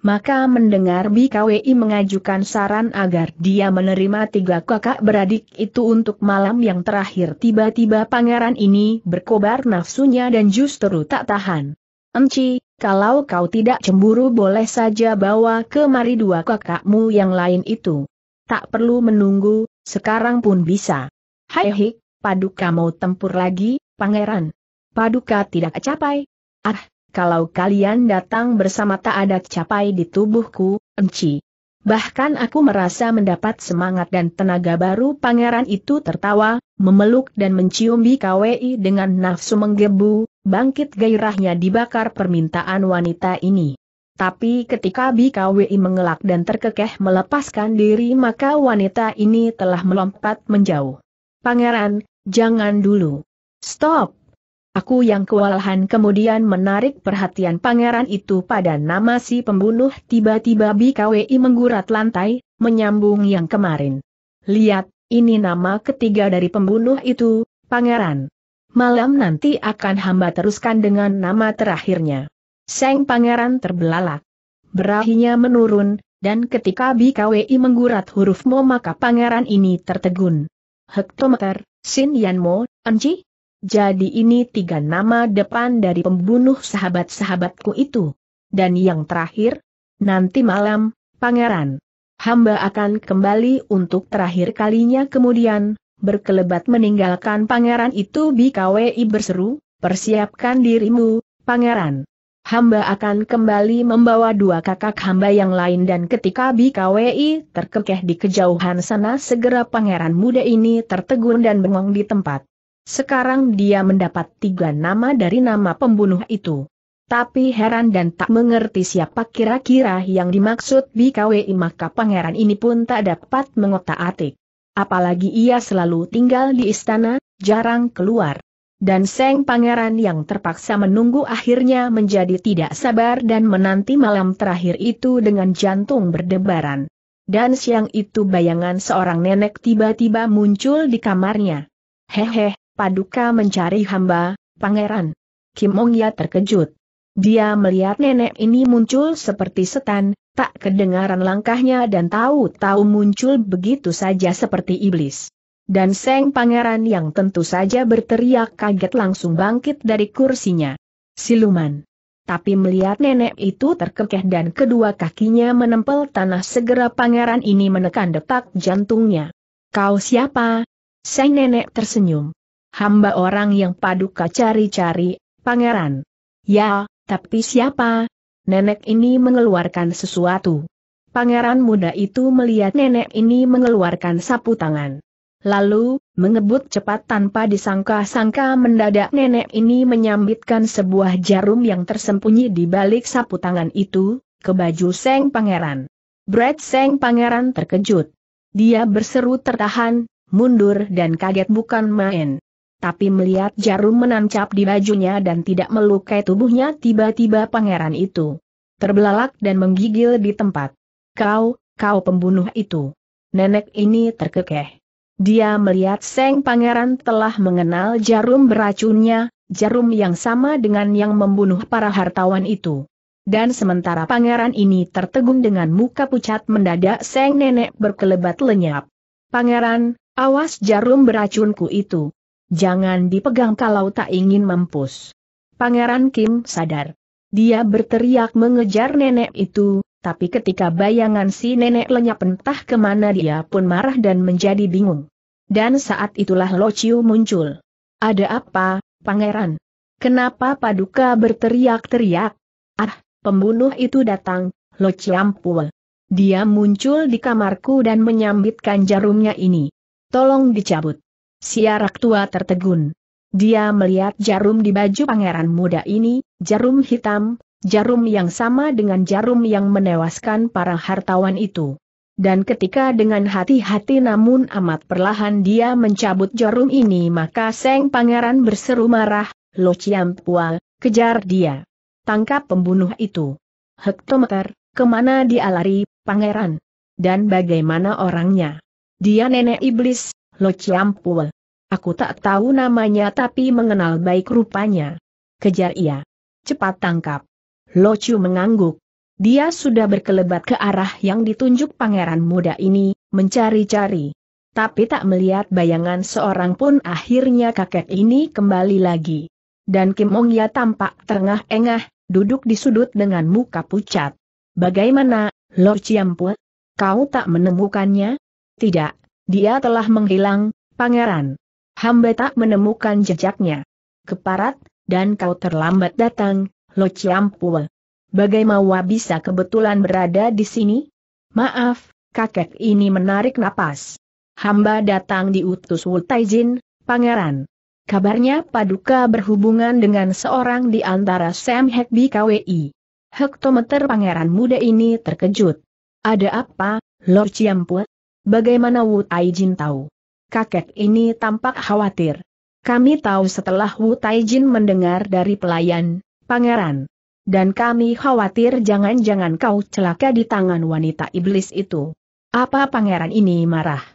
maka mendengar BKWI mengajukan saran agar dia menerima tiga kakak beradik itu untuk malam yang terakhir tiba-tiba pangeran ini berkobar nafsunya dan justru tak tahan. Enci, kalau kau tidak cemburu boleh saja bawa kemari dua kakakmu yang lain itu. Tak perlu menunggu, sekarang pun bisa. Hai hik, paduka mau tempur lagi, pangeran. Paduka tidak capai. Ah, kalau kalian datang bersama tak ada capai di tubuhku, enci. Bahkan aku merasa mendapat semangat dan tenaga baru pangeran itu tertawa, memeluk dan mencium BKWI dengan nafsu menggebu, bangkit gairahnya dibakar permintaan wanita ini. Tapi ketika BKWI mengelak dan terkekeh melepaskan diri maka wanita ini telah melompat menjauh. Pangeran, jangan dulu. Stop! Aku yang kewalahan kemudian menarik perhatian pangeran itu pada nama si pembunuh tiba-tiba BKWI menggurat lantai, menyambung yang kemarin. Lihat, ini nama ketiga dari pembunuh itu, pangeran. Malam nanti akan hamba teruskan dengan nama terakhirnya. Seng pangeran terbelalak. Berahinya menurun, dan ketika BKWI menggurat huruf Mo maka pangeran ini tertegun. Hektometer, Sin Yan Mo, Enci, jadi ini tiga nama depan dari pembunuh sahabat-sahabatku itu. Dan yang terakhir, nanti malam, pangeran. Hamba akan kembali untuk terakhir kalinya kemudian, berkelebat meninggalkan pangeran itu BKWI berseru, persiapkan dirimu, pangeran. Hamba akan kembali membawa dua kakak hamba yang lain dan ketika BKWI terkekeh di kejauhan sana segera pangeran muda ini tertegun dan bengong di tempat. Sekarang dia mendapat tiga nama dari nama pembunuh itu. Tapi heran dan tak mengerti siapa kira-kira yang dimaksud BKWI maka pangeran ini pun tak dapat mengotak-atik. Apalagi ia selalu tinggal di istana, jarang keluar. Dan Seng Pangeran yang terpaksa menunggu akhirnya menjadi tidak sabar dan menanti malam terakhir itu dengan jantung berdebaran. Dan siang itu bayangan seorang nenek tiba-tiba muncul di kamarnya. Hehe, Paduka mencari hamba, pangeran. Kim Ong Ya terkejut. Dia melihat nenek ini muncul seperti setan, tak kedengaran langkahnya dan tahu-tahu muncul begitu saja seperti iblis. Dan Seng Pangeran yang tentu saja berteriak kaget langsung bangkit dari kursinya. Siluman. Tapi melihat nenek itu terkekeh dan kedua kakinya menempel tanah segera pangeran ini menekan detak jantungnya. Kau siapa? Seng nenek tersenyum hamba orang yang paduka cari-cari, pangeran. Ya, tapi siapa? Nenek ini mengeluarkan sesuatu. Pangeran muda itu melihat nenek ini mengeluarkan sapu tangan. Lalu, mengebut cepat tanpa disangka-sangka mendadak nenek ini menyambitkan sebuah jarum yang tersembunyi di balik sapu tangan itu, ke baju Seng Pangeran. Brad Seng Pangeran terkejut. Dia berseru tertahan, mundur dan kaget bukan main tapi melihat jarum menancap di bajunya dan tidak melukai tubuhnya tiba-tiba pangeran itu terbelalak dan menggigil di tempat. Kau, kau pembunuh itu. Nenek ini terkekeh. Dia melihat Seng Pangeran telah mengenal jarum beracunnya, jarum yang sama dengan yang membunuh para hartawan itu. Dan sementara pangeran ini tertegun dengan muka pucat mendadak Seng Nenek berkelebat lenyap. Pangeran, awas jarum beracunku itu, Jangan dipegang kalau tak ingin mampus. Pangeran Kim sadar. Dia berteriak mengejar nenek itu, tapi ketika bayangan si nenek lenyap entah kemana dia pun marah dan menjadi bingung. Dan saat itulah Lo Chiu muncul. Ada apa, pangeran? Kenapa paduka berteriak-teriak? Ah, pembunuh itu datang, Lo Chiampul. Dia muncul di kamarku dan menyambitkan jarumnya ini. Tolong dicabut. Si arak tua tertegun. Dia melihat jarum di baju pangeran muda ini, jarum hitam, jarum yang sama dengan jarum yang menewaskan para hartawan itu. Dan ketika dengan hati-hati namun amat perlahan dia mencabut jarum ini maka Seng Pangeran berseru marah, Lo Chiam Pua, kejar dia. Tangkap pembunuh itu. Hektometer, kemana dia lari, Pangeran? Dan bagaimana orangnya? Dia nenek iblis, Lo Ciampul. Aku tak tahu namanya tapi mengenal baik rupanya. Kejar ia. Cepat tangkap. Lo Chu mengangguk. Dia sudah berkelebat ke arah yang ditunjuk pangeran muda ini, mencari-cari. Tapi tak melihat bayangan seorang pun akhirnya kakek ini kembali lagi. Dan Kim Ong Ya tampak terengah-engah, duduk di sudut dengan muka pucat. Bagaimana, Lo Ciampul? Kau tak menemukannya? Tidak, dia telah menghilang, pangeran. Hamba tak menemukan jejaknya. Keparat, dan kau terlambat datang, Lo Ciampul. Bagaimana bisa kebetulan berada di sini? Maaf, kakek ini menarik napas. Hamba datang diutus Wu pangeran. Kabarnya Paduka berhubungan dengan seorang di antara Sam di KWI. Hektometer pangeran muda ini terkejut. Ada apa, Lord Ciampue? Bagaimana Wu Taijin tahu? Kakek ini tampak khawatir. Kami tahu setelah Wu Taijin mendengar dari pelayan, pangeran. Dan kami khawatir jangan-jangan kau celaka di tangan wanita iblis itu. Apa pangeran ini marah?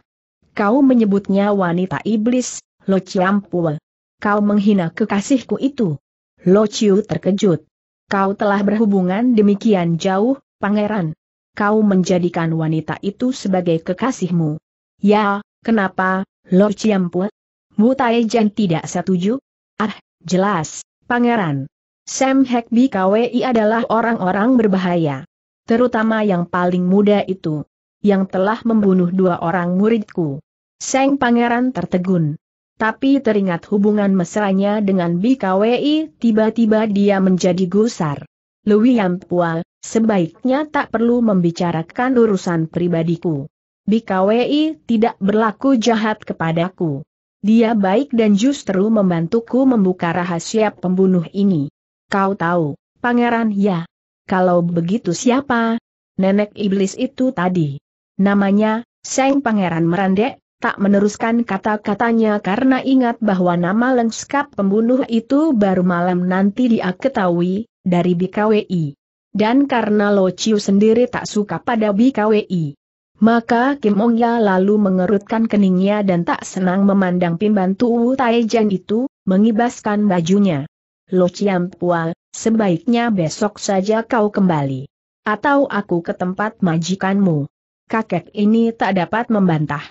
Kau menyebutnya wanita iblis, Lo Chiampul. Kau menghina kekasihku itu. Lo Chiu terkejut. Kau telah berhubungan demikian jauh, pangeran kau menjadikan wanita itu sebagai kekasihmu. Ya, kenapa, Lord Mu Mutaejan tidak setuju? Ah, jelas, pangeran. Sam Bi Kwei adalah orang-orang berbahaya. Terutama yang paling muda itu. Yang telah membunuh dua orang muridku. Seng pangeran tertegun. Tapi teringat hubungan mesranya dengan Bi Kwei, tiba-tiba dia menjadi gusar. Louis Yampua, Sebaiknya tak perlu membicarakan urusan pribadiku. BKWI tidak berlaku jahat kepadaku. Dia baik dan justru membantuku membuka rahasia pembunuh ini. Kau tahu, pangeran ya. Kalau begitu siapa? Nenek iblis itu tadi. Namanya, Seng Pangeran Merandek, tak meneruskan kata-katanya karena ingat bahwa nama lengkap pembunuh itu baru malam nanti dia ketahui, dari BKWI dan karena Lo Chiu sendiri tak suka pada BKWI. Maka Kim Ong Ya lalu mengerutkan keningnya dan tak senang memandang pembantu Wu Taijan itu, mengibaskan bajunya. Lo Chiam Pua, sebaiknya besok saja kau kembali. Atau aku ke tempat majikanmu. Kakek ini tak dapat membantah.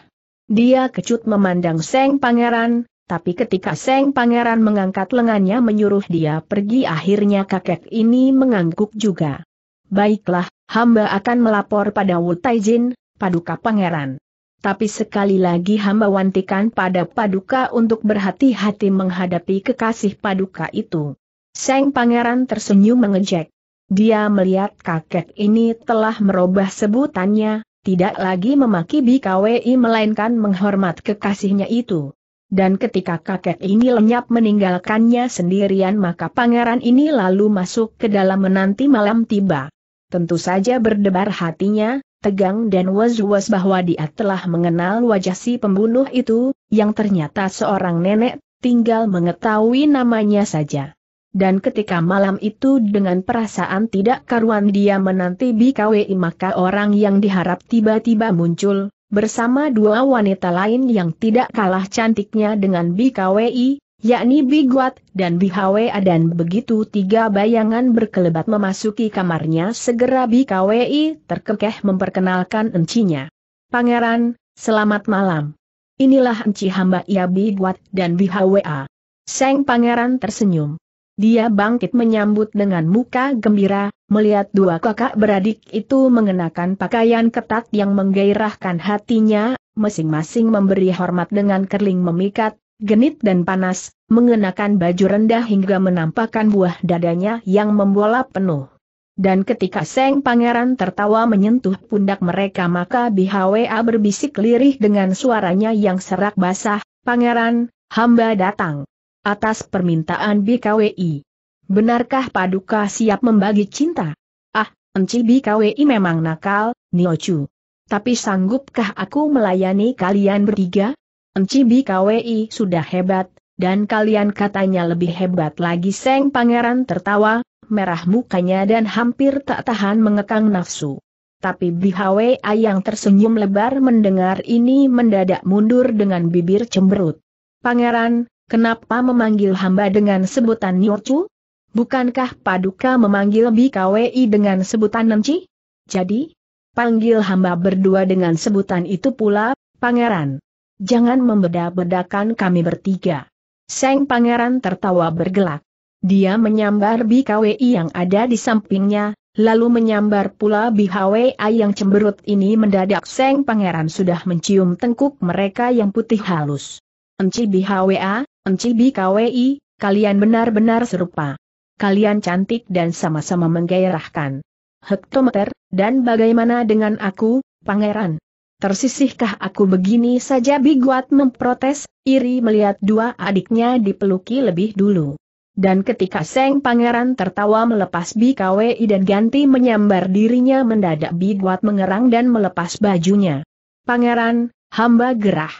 Dia kecut memandang Seng Pangeran, tapi ketika Seng Pangeran mengangkat lengannya menyuruh dia pergi akhirnya kakek ini mengangguk juga. Baiklah, hamba akan melapor pada Wu Taijin, Paduka Pangeran. Tapi sekali lagi hamba wantikan pada Paduka untuk berhati-hati menghadapi kekasih Paduka itu. Seng Pangeran tersenyum mengejek. Dia melihat kakek ini telah merubah sebutannya, tidak lagi memaki BKWI melainkan menghormat kekasihnya itu. Dan ketika kakek ini lenyap meninggalkannya sendirian maka pangeran ini lalu masuk ke dalam menanti malam tiba. Tentu saja berdebar hatinya, tegang dan was-was bahwa dia telah mengenal wajah si pembunuh itu, yang ternyata seorang nenek, tinggal mengetahui namanya saja. Dan ketika malam itu dengan perasaan tidak karuan dia menanti BKWI maka orang yang diharap tiba-tiba muncul, bersama dua wanita lain yang tidak kalah cantiknya dengan BKWI, yakni Biguat dan Bihawe dan begitu tiga bayangan berkelebat memasuki kamarnya segera BKWI terkekeh memperkenalkan encinya. Pangeran, selamat malam. Inilah enci hamba Ia ya Biguat dan Bihawe. Seng pangeran tersenyum. Dia bangkit menyambut dengan muka gembira, melihat dua kakak beradik itu mengenakan pakaian ketat yang menggairahkan hatinya, masing-masing memberi hormat dengan kerling memikat, genit dan panas, mengenakan baju rendah hingga menampakkan buah dadanya yang membola penuh. Dan ketika Seng Pangeran tertawa menyentuh pundak mereka maka BHWA berbisik lirih dengan suaranya yang serak basah, Pangeran, hamba datang atas permintaan BKWI. Benarkah Paduka siap membagi cinta? Ah, Enci BKWI memang nakal, Niochu. Tapi sanggupkah aku melayani kalian bertiga? Enci BKWI sudah hebat, dan kalian katanya lebih hebat lagi Seng Pangeran tertawa, merah mukanya dan hampir tak tahan mengekang nafsu. Tapi Bihwe yang tersenyum lebar mendengar ini mendadak mundur dengan bibir cemberut. Pangeran, Kenapa memanggil hamba dengan sebutan Nyorcu? Bukankah Paduka memanggil BKWI dengan sebutan Nenci? Jadi, panggil hamba berdua dengan sebutan itu pula, pangeran. Jangan membeda-bedakan kami bertiga. Seng pangeran tertawa bergelak. Dia menyambar BKWI yang ada di sampingnya, lalu menyambar pula BHWI yang cemberut ini mendadak Seng Pangeran sudah mencium tengkuk mereka yang putih halus. Enci BHWA, Encibi KWI, kalian benar-benar serupa. Kalian cantik dan sama-sama menggairahkan. Hektometer, dan bagaimana dengan aku, pangeran? Tersisihkah aku begini saja Biguat memprotes, iri melihat dua adiknya dipeluki lebih dulu. Dan ketika Seng Pangeran tertawa melepas BKWI dan ganti menyambar dirinya mendadak Biguat mengerang dan melepas bajunya. Pangeran, hamba gerah.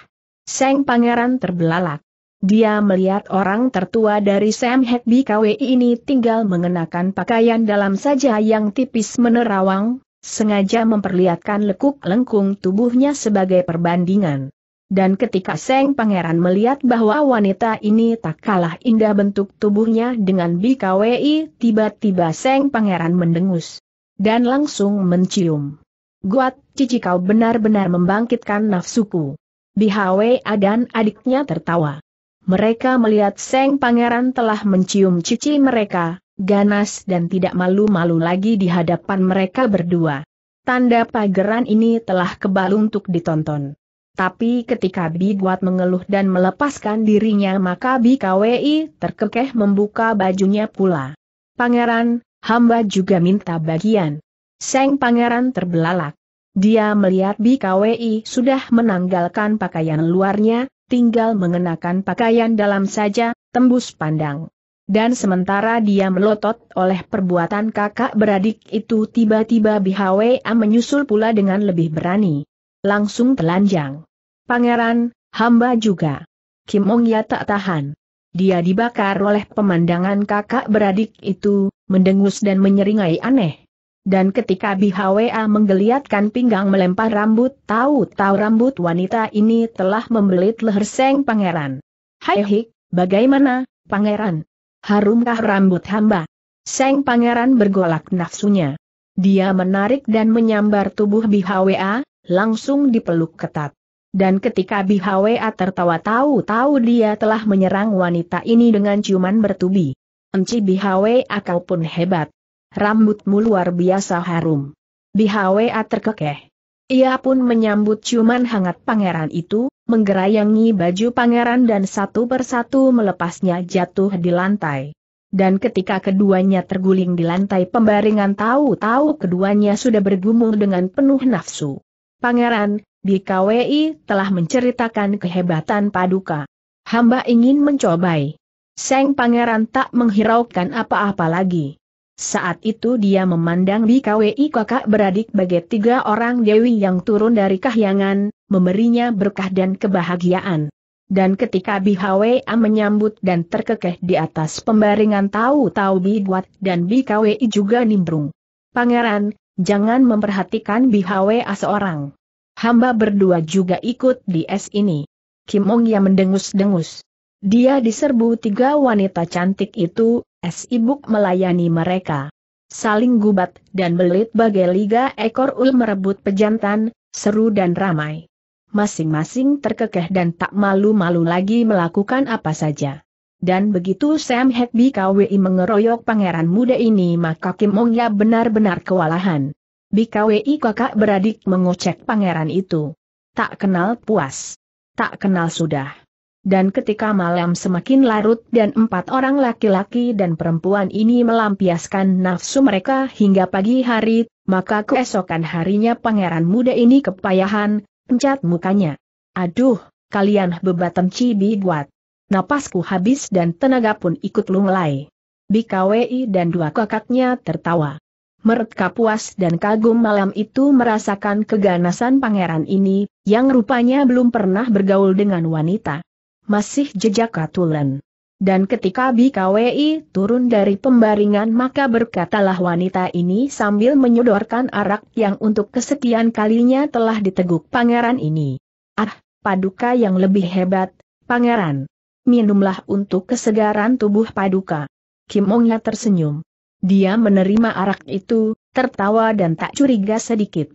Seng Pangeran terbelalak. Dia melihat orang tertua dari Sam di KWI ini tinggal mengenakan pakaian dalam saja yang tipis menerawang, sengaja memperlihatkan lekuk lengkung tubuhnya sebagai perbandingan. Dan ketika Seng Pangeran melihat bahwa wanita ini tak kalah indah bentuk tubuhnya dengan BKWI, tiba-tiba Seng Pangeran mendengus. Dan langsung mencium. Guat, cici kau benar-benar membangkitkan nafsuku. BHWA dan adiknya tertawa. Mereka melihat Seng Pangeran telah mencium cici mereka, ganas dan tidak malu-malu lagi di hadapan mereka berdua. Tanda pageran ini telah kebal untuk ditonton. Tapi ketika Biguat mengeluh dan melepaskan dirinya maka BKWI terkekeh membuka bajunya pula. Pangeran, hamba juga minta bagian. Seng pangeran terbelalak. Dia melihat BKWI sudah menanggalkan pakaian luarnya, tinggal mengenakan pakaian dalam saja, tembus pandang. Dan sementara dia melotot oleh perbuatan kakak beradik itu tiba-tiba BHWA menyusul pula dengan lebih berani. Langsung telanjang. Pangeran, hamba juga. Kim Ong Ya tak tahan. Dia dibakar oleh pemandangan kakak beradik itu, mendengus dan menyeringai aneh. Dan ketika BHWA menggeliatkan pinggang melempar rambut, tahu-tahu rambut wanita ini telah membelit leher Seng Pangeran. Hai hik, bagaimana, Pangeran? Harumkah rambut hamba? Seng Pangeran bergolak nafsunya. Dia menarik dan menyambar tubuh BHWA, langsung dipeluk ketat. Dan ketika BHWA tertawa tahu-tahu dia telah menyerang wanita ini dengan ciuman bertubi. Enci BHWA kau pun hebat rambutmu luar biasa harum. Bihwa terkekeh. Ia pun menyambut ciuman hangat pangeran itu, menggerayangi baju pangeran dan satu persatu melepasnya jatuh di lantai. Dan ketika keduanya terguling di lantai pembaringan tahu-tahu keduanya sudah bergumul dengan penuh nafsu. Pangeran, BKWI telah menceritakan kehebatan paduka. Hamba ingin mencobai. Seng pangeran tak menghiraukan apa-apa lagi. Saat itu dia memandang KWI kakak beradik bagai tiga orang dewi yang turun dari kahyangan, memberinya berkah dan kebahagiaan. Dan ketika BHWA menyambut dan terkekeh di atas pembaringan tahu-tahu Biguat dan BKWI juga nimbrung. Pangeran, jangan memperhatikan BHWA seorang. Hamba berdua juga ikut di es ini. Kimong yang mendengus-dengus. Dia diserbu tiga wanita cantik itu, Es Ibuk melayani mereka. Saling gubat dan belit bagai liga ekor ul merebut pejantan, seru dan ramai. Masing-masing terkekeh dan tak malu-malu lagi melakukan apa saja. Dan begitu Sam Hekbi KWI mengeroyok pangeran muda ini maka Kim Mongya benar-benar kewalahan. BKWI kakak beradik mengocek pangeran itu. Tak kenal puas. Tak kenal sudah. Dan ketika malam semakin larut dan empat orang laki-laki dan perempuan ini melampiaskan nafsu mereka hingga pagi hari, maka keesokan harinya pangeran muda ini kepayahan, pencat mukanya. Aduh, kalian bebatan cibi buat. Napasku habis dan tenaga pun ikut lunglai. BKWI dan dua kakaknya tertawa. Mereka puas dan kagum malam itu merasakan keganasan pangeran ini, yang rupanya belum pernah bergaul dengan wanita masih jejak Katulen. Dan ketika BKWI turun dari pembaringan maka berkatalah wanita ini sambil menyodorkan arak yang untuk kesekian kalinya telah diteguk pangeran ini. Ah, paduka yang lebih hebat, pangeran. Minumlah untuk kesegaran tubuh paduka. Kim Kimongnya tersenyum. Dia menerima arak itu, tertawa dan tak curiga sedikit.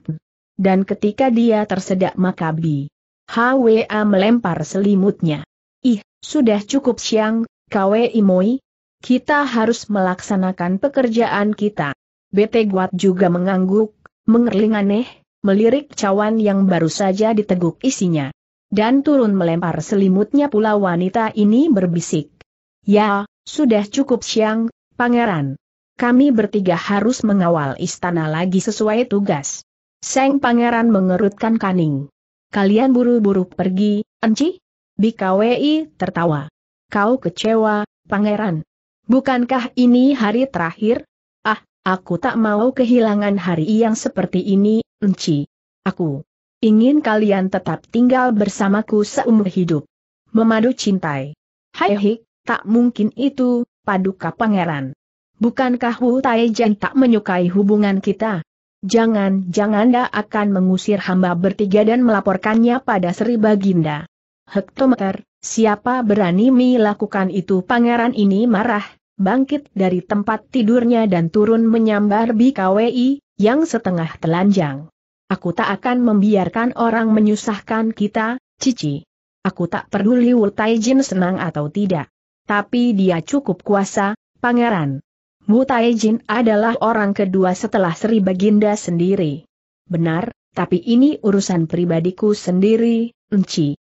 Dan ketika dia tersedak maka Bi. HWA melempar selimutnya. Ih, sudah cukup siang, Kwe Imoi. Kita harus melaksanakan pekerjaan kita. Bete Guat juga mengangguk, mengerling aneh, melirik cawan yang baru saja diteguk isinya. Dan turun melempar selimutnya pula wanita ini berbisik. Ya, sudah cukup siang, pangeran. Kami bertiga harus mengawal istana lagi sesuai tugas. Seng pangeran mengerutkan kaning. Kalian buru-buru pergi, Enci? Bikawi tertawa. Kau kecewa, pangeran. Bukankah ini hari terakhir? Ah, aku tak mau kehilangan hari yang seperti ini, Enci. Aku ingin kalian tetap tinggal bersamaku seumur hidup. Memadu cintai. Hai hik, tak mungkin itu, paduka pangeran. Bukankah Wu Taijan tak menyukai hubungan kita? Jangan-jangan dia akan mengusir hamba bertiga dan melaporkannya pada Sri Baginda hektometer, siapa berani melakukan itu pangeran ini marah, bangkit dari tempat tidurnya dan turun menyambar BKWI, yang setengah telanjang. Aku tak akan membiarkan orang menyusahkan kita, Cici. Aku tak peduli Wu Taijin senang atau tidak. Tapi dia cukup kuasa, pangeran. Wu Taijin adalah orang kedua setelah Sri Baginda sendiri. Benar, tapi ini urusan pribadiku sendiri, Enci.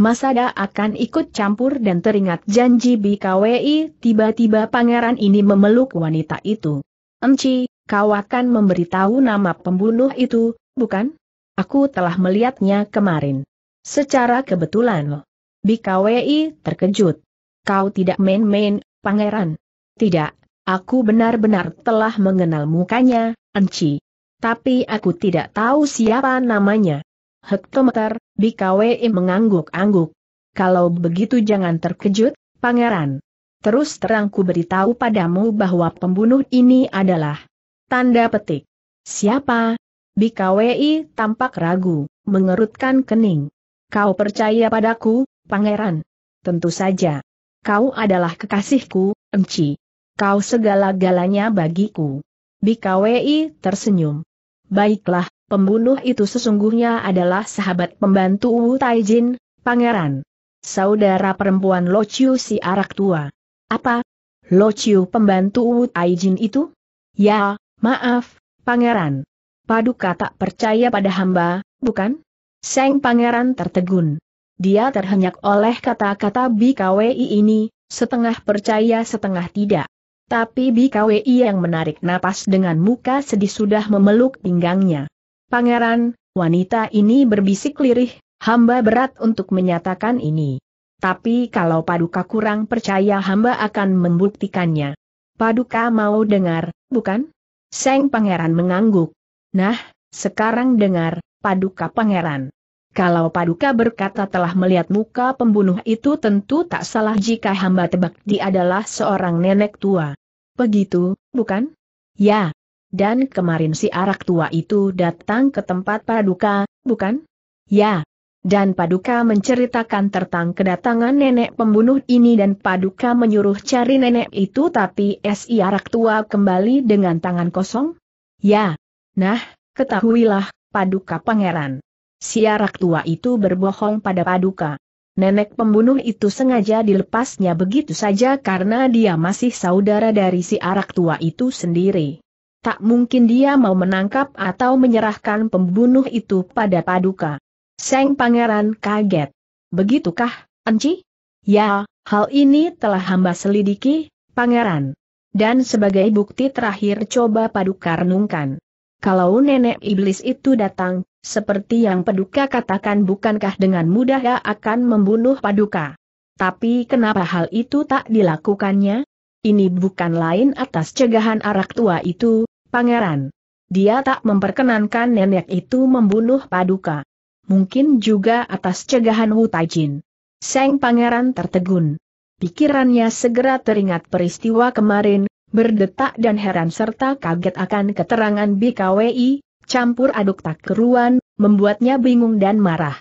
Masada akan ikut campur dan teringat janji BKWI, tiba-tiba pangeran ini memeluk wanita itu. Enci, kau akan memberitahu nama pembunuh itu, bukan? Aku telah melihatnya kemarin. Secara kebetulan. BKWI terkejut. Kau tidak main-main, pangeran. Tidak, aku benar-benar telah mengenal mukanya, Enci. Tapi aku tidak tahu siapa namanya hektometer, BKWI mengangguk-angguk. Kalau begitu jangan terkejut, pangeran. Terus terang ku beritahu padamu bahwa pembunuh ini adalah tanda petik. Siapa? BKWI tampak ragu, mengerutkan kening. Kau percaya padaku, pangeran? Tentu saja. Kau adalah kekasihku, Emci. Kau segala-galanya bagiku. BKWI tersenyum. Baiklah, pembunuh itu sesungguhnya adalah sahabat pembantu Wu Taijin, pangeran. Saudara perempuan Lo Chiu si arak tua. Apa? Lo Chiu pembantu Wu Taijin itu? Ya, maaf, pangeran. Paduka tak percaya pada hamba, bukan? Seng pangeran tertegun. Dia terhenyak oleh kata-kata BKWI ini, setengah percaya setengah tidak. Tapi BKWI yang menarik napas dengan muka sedih sudah memeluk pinggangnya. Pangeran, wanita ini berbisik lirih, hamba berat untuk menyatakan ini. Tapi kalau Paduka kurang percaya hamba akan membuktikannya. Paduka mau dengar, bukan? Seng Pangeran mengangguk. Nah, sekarang dengar, Paduka Pangeran. Kalau Paduka berkata telah melihat muka pembunuh itu tentu tak salah jika hamba tebak dia adalah seorang nenek tua. Begitu, bukan? Ya, dan kemarin si arak tua itu datang ke tempat Paduka, bukan? Ya. Dan Paduka menceritakan tentang kedatangan nenek pembunuh ini dan Paduka menyuruh cari nenek itu tapi si arak tua kembali dengan tangan kosong? Ya. Nah, ketahuilah, Paduka pangeran. Si arak tua itu berbohong pada Paduka. Nenek pembunuh itu sengaja dilepasnya begitu saja karena dia masih saudara dari si arak tua itu sendiri. Tak mungkin dia mau menangkap atau menyerahkan pembunuh itu pada paduka. Seng pangeran kaget. Begitukah, Enci? Ya, hal ini telah hamba selidiki, pangeran. Dan sebagai bukti terakhir coba paduka renungkan. Kalau nenek iblis itu datang, seperti yang paduka katakan bukankah dengan mudah ia akan membunuh paduka. Tapi kenapa hal itu tak dilakukannya? Ini bukan lain atas cegahan arak tua itu, Pangeran. Dia tak memperkenankan nenek itu membunuh Paduka. Mungkin juga atas cegahan Wu Taijin. Seng Pangeran tertegun. Pikirannya segera teringat peristiwa kemarin, berdetak dan heran serta kaget akan keterangan BKWI, campur aduk tak keruan, membuatnya bingung dan marah.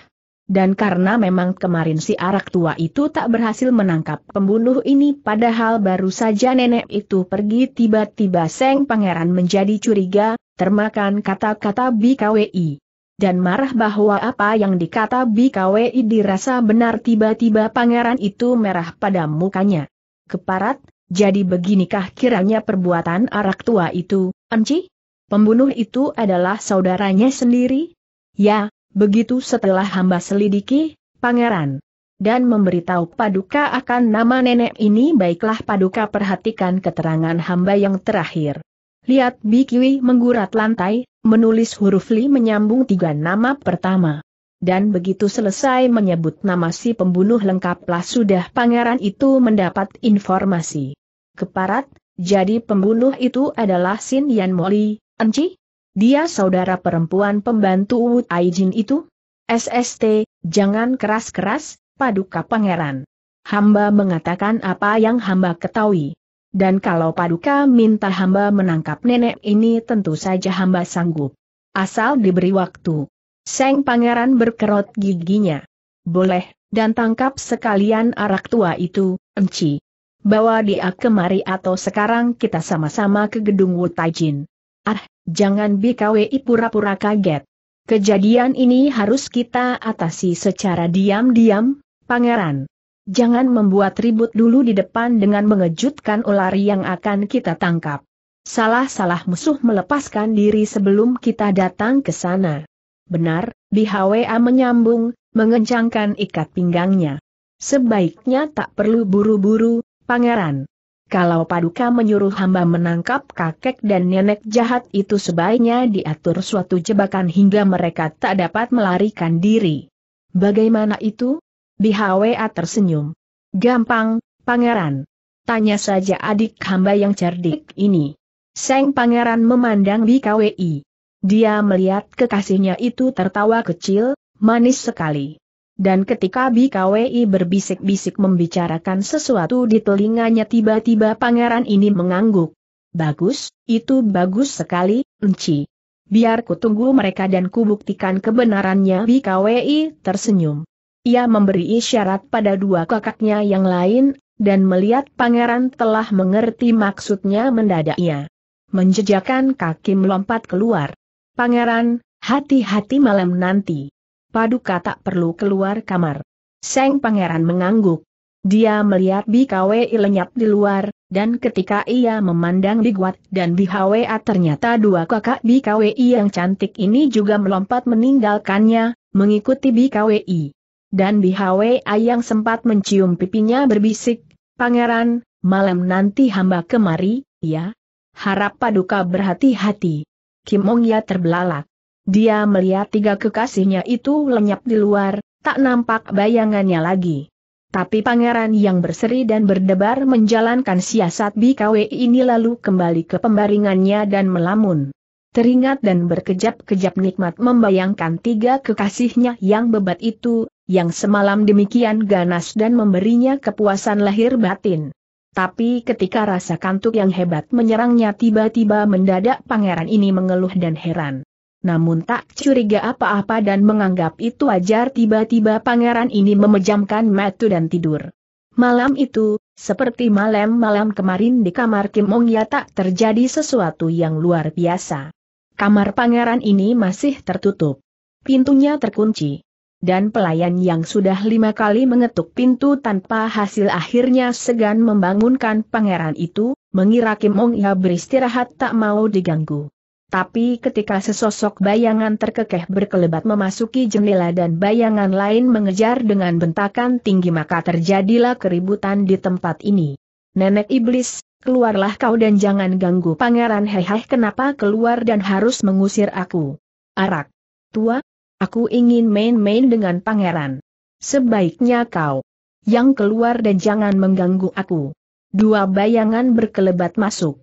Dan karena memang kemarin si arak tua itu tak berhasil menangkap pembunuh ini padahal baru saja nenek itu pergi tiba-tiba Seng Pangeran menjadi curiga, termakan kata-kata BKWI. Dan marah bahwa apa yang dikata BKWI dirasa benar tiba-tiba pangeran itu merah pada mukanya. Keparat, jadi beginikah kiranya perbuatan arak tua itu, Enci? Pembunuh itu adalah saudaranya sendiri? Ya, Begitu setelah hamba selidiki, pangeran, dan memberitahu Paduka akan nama nenek ini baiklah Paduka perhatikan keterangan hamba yang terakhir. Lihat bikwi menggurat lantai, menulis huruf Li menyambung tiga nama pertama. Dan begitu selesai menyebut nama si pembunuh lengkaplah sudah pangeran itu mendapat informasi. Keparat, jadi pembunuh itu adalah Sin Yan Moli, Enci? Dia saudara perempuan pembantu Wut Aijin itu? SST, jangan keras-keras, paduka pangeran. Hamba mengatakan apa yang hamba ketahui. Dan kalau paduka minta hamba menangkap nenek ini tentu saja hamba sanggup. Asal diberi waktu. Seng pangeran berkerut giginya. Boleh, dan tangkap sekalian arak tua itu, emci. Bawa dia kemari atau sekarang kita sama-sama ke gedung Wutajin. Ah, Jangan BKWI pura-pura kaget. Kejadian ini harus kita atasi secara diam-diam, pangeran. Jangan membuat ribut dulu di depan dengan mengejutkan ular yang akan kita tangkap. Salah-salah musuh melepaskan diri sebelum kita datang ke sana. Benar, BHWA menyambung, mengencangkan ikat pinggangnya. Sebaiknya tak perlu buru-buru, pangeran. Kalau Paduka menyuruh hamba menangkap kakek dan nenek jahat itu sebaiknya diatur suatu jebakan hingga mereka tak dapat melarikan diri. Bagaimana itu? Bihwa tersenyum. Gampang, pangeran. Tanya saja adik hamba yang cerdik ini. Seng pangeran memandang Bikwi. Dia melihat kekasihnya itu tertawa kecil, manis sekali. Dan ketika BKWI berbisik-bisik membicarakan sesuatu di telinganya tiba-tiba pangeran ini mengangguk. Bagus, itu bagus sekali, Nci. Biar kutunggu mereka dan kubuktikan kebenarannya BKWI tersenyum. Ia memberi isyarat pada dua kakaknya yang lain, dan melihat pangeran telah mengerti maksudnya mendadaknya. Menjejakan kaki melompat keluar. Pangeran, hati-hati malam nanti. Paduka tak perlu keluar kamar. Seng pangeran mengangguk. Dia melihat Bi Kwei lenyap di luar, dan ketika ia memandang Biguat dan BHWA ternyata dua kakak Bi Kwei yang cantik ini juga melompat meninggalkannya, mengikuti Bi Kwei. Dan Bi BHWA yang sempat mencium pipinya berbisik, Pangeran, malam nanti hamba kemari, ya? Harap paduka berhati-hati. Kimongya terbelalak. Dia melihat tiga kekasihnya itu lenyap di luar, tak nampak bayangannya lagi. Tapi pangeran yang berseri dan berdebar menjalankan siasat BKW ini lalu kembali ke pembaringannya dan melamun. Teringat dan berkejap-kejap nikmat membayangkan tiga kekasihnya yang bebat itu, yang semalam demikian ganas dan memberinya kepuasan lahir batin. Tapi ketika rasa kantuk yang hebat menyerangnya tiba-tiba mendadak pangeran ini mengeluh dan heran namun tak curiga apa-apa dan menganggap itu wajar tiba-tiba pangeran ini memejamkan mata dan tidur. Malam itu, seperti malam-malam kemarin di kamar Kim Ong Ya tak terjadi sesuatu yang luar biasa. Kamar pangeran ini masih tertutup. Pintunya terkunci. Dan pelayan yang sudah lima kali mengetuk pintu tanpa hasil akhirnya segan membangunkan pangeran itu, mengira Kim Ong Ya beristirahat tak mau diganggu. Tapi ketika sesosok bayangan terkekeh berkelebat memasuki jendela dan bayangan lain mengejar dengan bentakan tinggi maka terjadilah keributan di tempat ini. Nenek Iblis, keluarlah kau dan jangan ganggu pangeran hehehe. kenapa keluar dan harus mengusir aku. Arak. Tua, aku ingin main-main dengan pangeran. Sebaiknya kau yang keluar dan jangan mengganggu aku. Dua bayangan berkelebat masuk.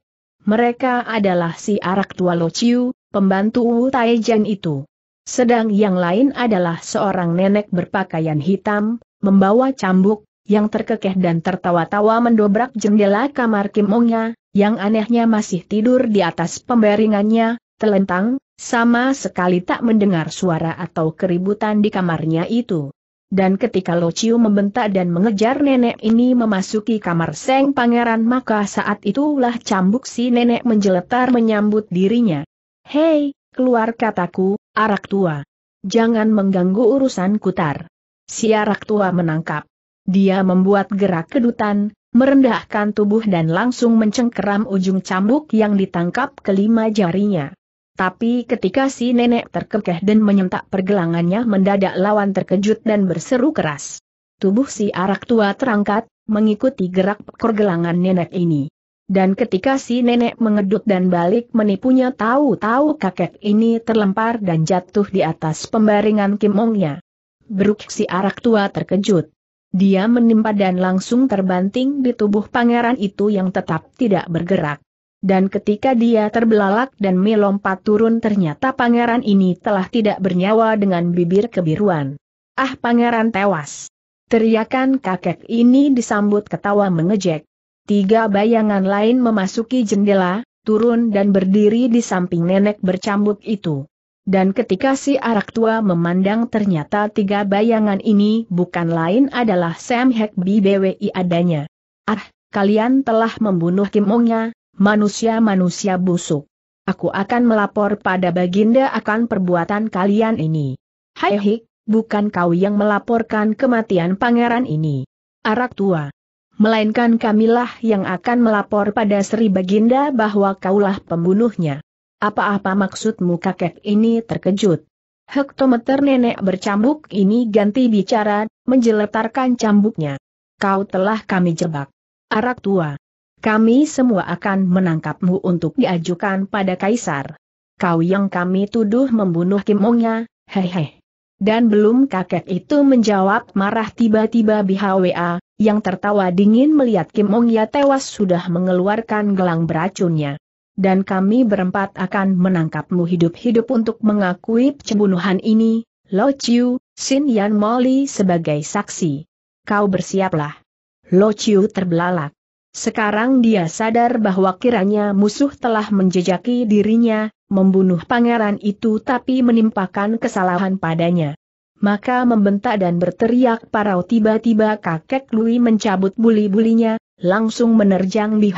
Mereka adalah si Arak Tua Lociu, pembantu Wu Taijian itu. Sedang yang lain adalah seorang nenek berpakaian hitam, membawa cambuk, yang terkekeh dan tertawa-tawa mendobrak jendela kamar Kim Ongnya, yang anehnya masih tidur di atas pembaringannya, telentang, sama sekali tak mendengar suara atau keributan di kamarnya itu. Dan ketika Lociu membentak dan mengejar nenek ini memasuki kamar Seng Pangeran maka saat itulah cambuk si nenek menjeletar menyambut dirinya. Hei, keluar kataku, arak tua. Jangan mengganggu urusan kutar. Si arak tua menangkap. Dia membuat gerak kedutan, merendahkan tubuh dan langsung mencengkeram ujung cambuk yang ditangkap kelima jarinya. Tapi ketika si nenek terkekeh dan menyentak pergelangannya mendadak lawan terkejut dan berseru keras. Tubuh si arak tua terangkat, mengikuti gerak pergelangan nenek ini. Dan ketika si nenek mengedut dan balik menipunya tahu-tahu kakek ini terlempar dan jatuh di atas pembaringan kimongnya. Beruk si arak tua terkejut. Dia menimpa dan langsung terbanting di tubuh pangeran itu yang tetap tidak bergerak. Dan ketika dia terbelalak dan melompat turun ternyata pangeran ini telah tidak bernyawa dengan bibir kebiruan. Ah pangeran tewas. Teriakan kakek ini disambut ketawa mengejek. Tiga bayangan lain memasuki jendela, turun dan berdiri di samping nenek bercambuk itu. Dan ketika si arak tua memandang ternyata tiga bayangan ini bukan lain adalah Sam Hek Bibwi, adanya. Ah, kalian telah membunuh Kimongnya, manusia-manusia busuk. Aku akan melapor pada Baginda akan perbuatan kalian ini. Hai Hik, bukan kau yang melaporkan kematian pangeran ini. Arak tua. Melainkan kamilah yang akan melapor pada Sri Baginda bahwa kaulah pembunuhnya. Apa-apa maksudmu kakek ini terkejut. Hektometer nenek bercambuk ini ganti bicara, menjeletarkan cambuknya. Kau telah kami jebak. Arak tua kami semua akan menangkapmu untuk diajukan pada kaisar. Kau yang kami tuduh membunuh Kimongnya, hehe. Dan belum kakek itu menjawab marah tiba-tiba BHWA, yang tertawa dingin melihat Kim tewas sudah mengeluarkan gelang beracunnya. Dan kami berempat akan menangkapmu hidup-hidup untuk mengakui pembunuhan ini, Lo Chiu, Sin Yan Molly sebagai saksi. Kau bersiaplah. Lo Chiu terbelalak. Sekarang dia sadar bahwa kiranya musuh telah menjejaki dirinya, membunuh pangeran itu tapi menimpakan kesalahan padanya. Maka membentak dan berteriak parau tiba-tiba kakek Lui mencabut buli-bulinya, langsung menerjang Bi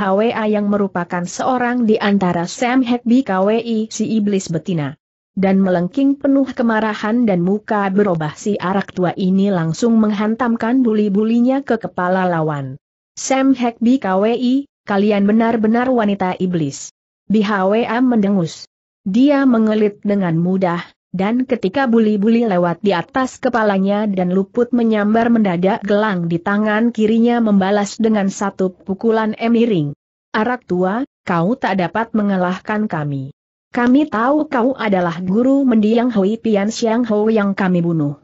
yang merupakan seorang di antara Sam Bi KWI si iblis betina. Dan melengking penuh kemarahan dan muka berubah si arak tua ini langsung menghantamkan buli-bulinya ke kepala lawan. Sam Hackby KWI, kalian benar-benar wanita iblis. BHWA mendengus. Dia mengelit dengan mudah, dan ketika buli-buli lewat di atas kepalanya dan luput menyambar mendadak gelang di tangan kirinya membalas dengan satu pukulan emiring. Arak tua, kau tak dapat mengalahkan kami. Kami tahu kau adalah guru mendiang Hui Pian Siang Ho yang kami bunuh.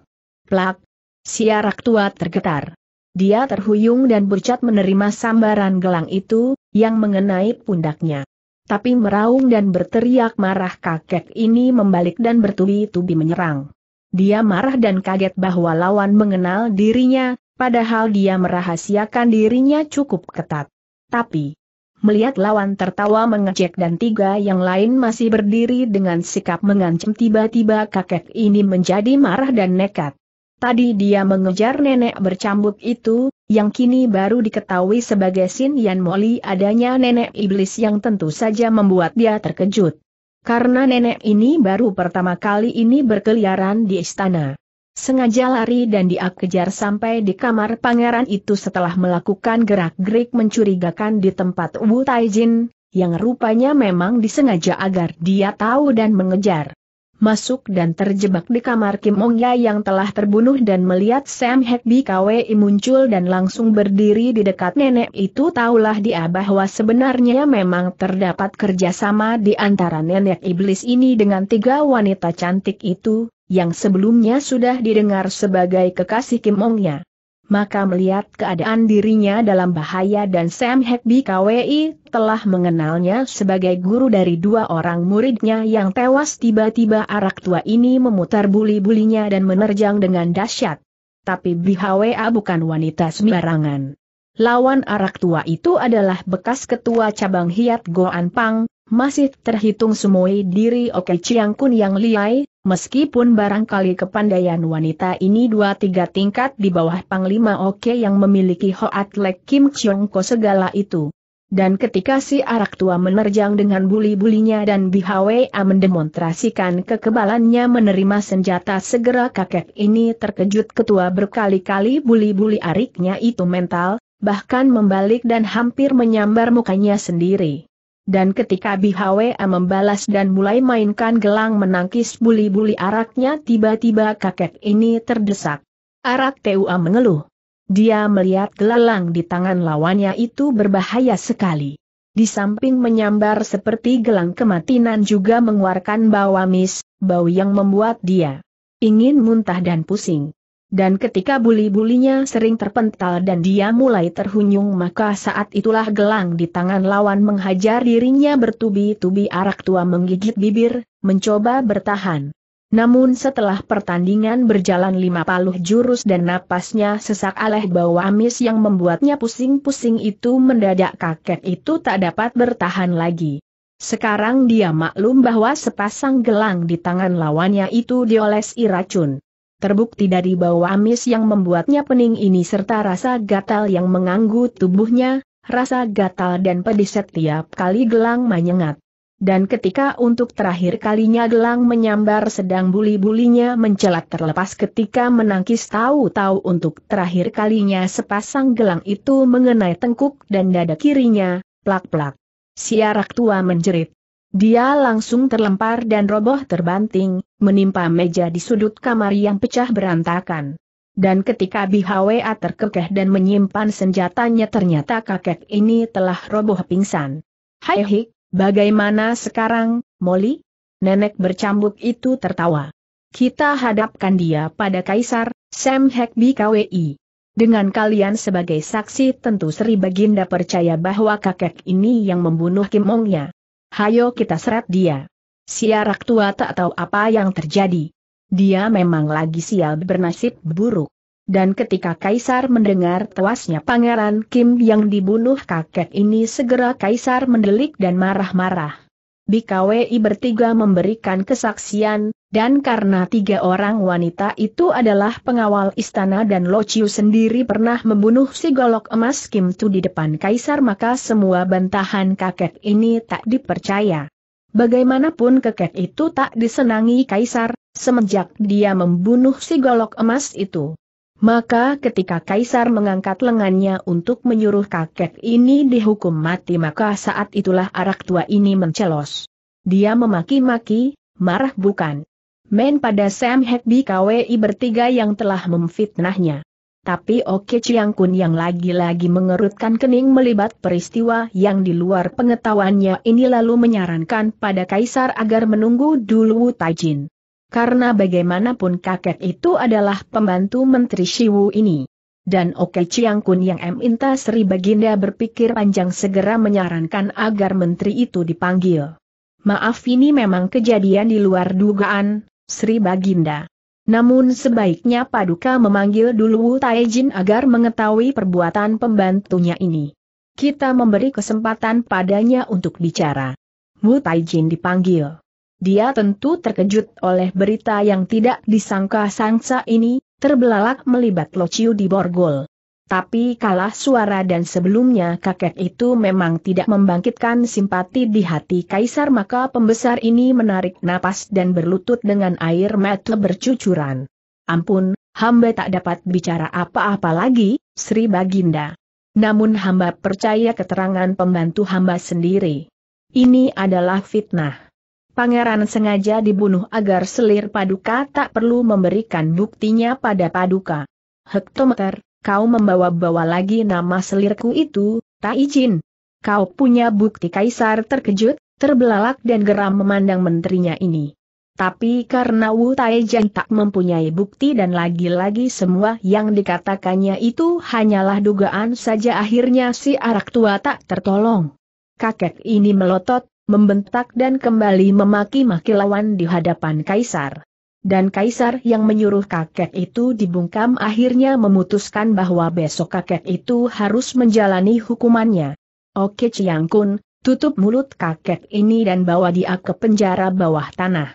Plak. Si arak tua tergetar. Dia terhuyung dan bercat menerima sambaran gelang itu, yang mengenai pundaknya. Tapi meraung dan berteriak marah kakek ini membalik dan bertubi-tubi menyerang. Dia marah dan kaget bahwa lawan mengenal dirinya, padahal dia merahasiakan dirinya cukup ketat. Tapi, melihat lawan tertawa mengejek dan tiga yang lain masih berdiri dengan sikap mengancam tiba-tiba kakek ini menjadi marah dan nekat. Tadi dia mengejar nenek bercambuk itu, yang kini baru diketahui sebagai Sin Yan Moli adanya nenek iblis yang tentu saja membuat dia terkejut. Karena nenek ini baru pertama kali ini berkeliaran di istana. Sengaja lari dan dia kejar sampai di kamar pangeran itu setelah melakukan gerak-gerik mencurigakan di tempat Wu Taijin, yang rupanya memang disengaja agar dia tahu dan mengejar masuk dan terjebak di kamar Kim Ong Ya yang telah terbunuh dan melihat Sam Hekbi KWI muncul dan langsung berdiri di dekat nenek itu taulah dia bahwa sebenarnya memang terdapat kerjasama di antara nenek iblis ini dengan tiga wanita cantik itu, yang sebelumnya sudah didengar sebagai kekasih Kim Ong Ya maka melihat keadaan dirinya dalam bahaya dan Sam Hekbi KWI telah mengenalnya sebagai guru dari dua orang muridnya yang tewas tiba-tiba arak tua ini memutar buli-bulinya dan menerjang dengan dahsyat. Tapi BHWA bukan wanita sembarangan. Lawan arak tua itu adalah bekas ketua cabang Hiat Goan Pang, masih terhitung semua diri Oke Chiang Kun yang liai, Meskipun barangkali kepandaian wanita ini dua tiga tingkat di bawah Panglima Oke yang memiliki Hoat Lek Kim Chiong Ko segala itu. Dan ketika si arak tua menerjang dengan buli-bulinya dan A mendemonstrasikan kekebalannya menerima senjata segera kakek ini terkejut ketua berkali-kali buli-buli ariknya itu mental, bahkan membalik dan hampir menyambar mukanya sendiri dan ketika BHWA membalas dan mulai mainkan gelang menangkis buli-buli araknya tiba-tiba kakek ini terdesak. Arak TUA mengeluh. Dia melihat gelang di tangan lawannya itu berbahaya sekali. Di samping menyambar seperti gelang kematian juga mengeluarkan bau amis, bau yang membuat dia ingin muntah dan pusing. Dan ketika buli-bulinya sering terpental dan dia mulai terhunyung maka saat itulah gelang di tangan lawan menghajar dirinya bertubi-tubi arak tua menggigit bibir, mencoba bertahan. Namun setelah pertandingan berjalan lima paluh jurus dan napasnya sesak aleh bau amis yang membuatnya pusing-pusing itu mendadak kakek itu tak dapat bertahan lagi. Sekarang dia maklum bahwa sepasang gelang di tangan lawannya itu dioles racun. Terbukti dari bau amis yang membuatnya pening ini serta rasa gatal yang menganggu tubuhnya, rasa gatal dan pedih setiap kali gelang menyengat. Dan ketika untuk terakhir kalinya gelang menyambar sedang buli-bulinya mencelat terlepas ketika menangkis tahu-tahu untuk terakhir kalinya sepasang gelang itu mengenai tengkuk dan dada kirinya, plak-plak. Siarak tua menjerit. Dia langsung terlempar dan roboh terbanting, menimpa meja di sudut kamar yang pecah berantakan. Dan ketika BHWA terkekeh dan menyimpan senjatanya ternyata kakek ini telah roboh pingsan. Hai hik, bagaimana sekarang, Molly? Nenek bercambuk itu tertawa. Kita hadapkan dia pada Kaisar, Sam Bi KWI. Dengan kalian sebagai saksi tentu Sri Baginda percaya bahwa kakek ini yang membunuh Kim Kimongnya. Hayo kita seret dia. Siarak tua tak tahu apa yang terjadi. Dia memang lagi sial bernasib buruk. Dan ketika Kaisar mendengar tewasnya Pangeran Kim yang dibunuh kakek ini segera Kaisar mendelik dan marah-marah. Bikawei bertiga memberikan kesaksian, dan karena tiga orang wanita itu adalah pengawal istana dan Lociu sendiri pernah membunuh si golok emas Kim Tu di depan kaisar maka semua bantahan kakek ini tak dipercaya. Bagaimanapun kakek itu tak disenangi kaisar, semenjak dia membunuh si golok emas itu. Maka ketika kaisar mengangkat lengannya untuk menyuruh kakek ini dihukum mati maka saat itulah arak tua ini mencelos. Dia memaki-maki, marah bukan? men pada Sam Hekbi KWI bertiga yang telah memfitnahnya. Tapi Oke Chiang Kun yang lagi-lagi mengerutkan kening melibat peristiwa yang di luar pengetahuannya ini lalu menyarankan pada Kaisar agar menunggu dulu Wu Taijin. Karena bagaimanapun kakek itu adalah pembantu Menteri Shiwu ini. Dan Oke Chiang Kun yang M. Inta Sri Baginda berpikir panjang segera menyarankan agar menteri itu dipanggil. Maaf ini memang kejadian di luar dugaan, Sri Baginda. Namun sebaiknya Paduka memanggil dulu Wu Taijin agar mengetahui perbuatan pembantunya ini. Kita memberi kesempatan padanya untuk bicara. Wu Taijin dipanggil. Dia tentu terkejut oleh berita yang tidak disangka-sangsa ini, terbelalak melibat Lociu di Borgol. Tapi kalah suara dan sebelumnya kakek itu memang tidak membangkitkan simpati di hati kaisar maka pembesar ini menarik napas dan berlutut dengan air mata bercucuran. Ampun, hamba tak dapat bicara apa-apa lagi, Sri Baginda. Namun hamba percaya keterangan pembantu hamba sendiri. Ini adalah fitnah. Pangeran sengaja dibunuh agar selir paduka tak perlu memberikan buktinya pada paduka. Hektometer, kau membawa-bawa lagi nama selirku itu, tak izin. Kau punya bukti kaisar terkejut, terbelalak dan geram memandang menterinya ini. Tapi karena Wu Taejan tak mempunyai bukti dan lagi-lagi semua yang dikatakannya itu hanyalah dugaan saja akhirnya si arak tua tak tertolong. Kakek ini melotot, membentak dan kembali memaki-maki lawan di hadapan kaisar dan kaisar yang menyuruh kakek itu dibungkam akhirnya memutuskan bahwa besok kakek itu harus menjalani hukumannya. Oke Chiang Kun, tutup mulut kakek ini dan bawa dia ke penjara bawah tanah.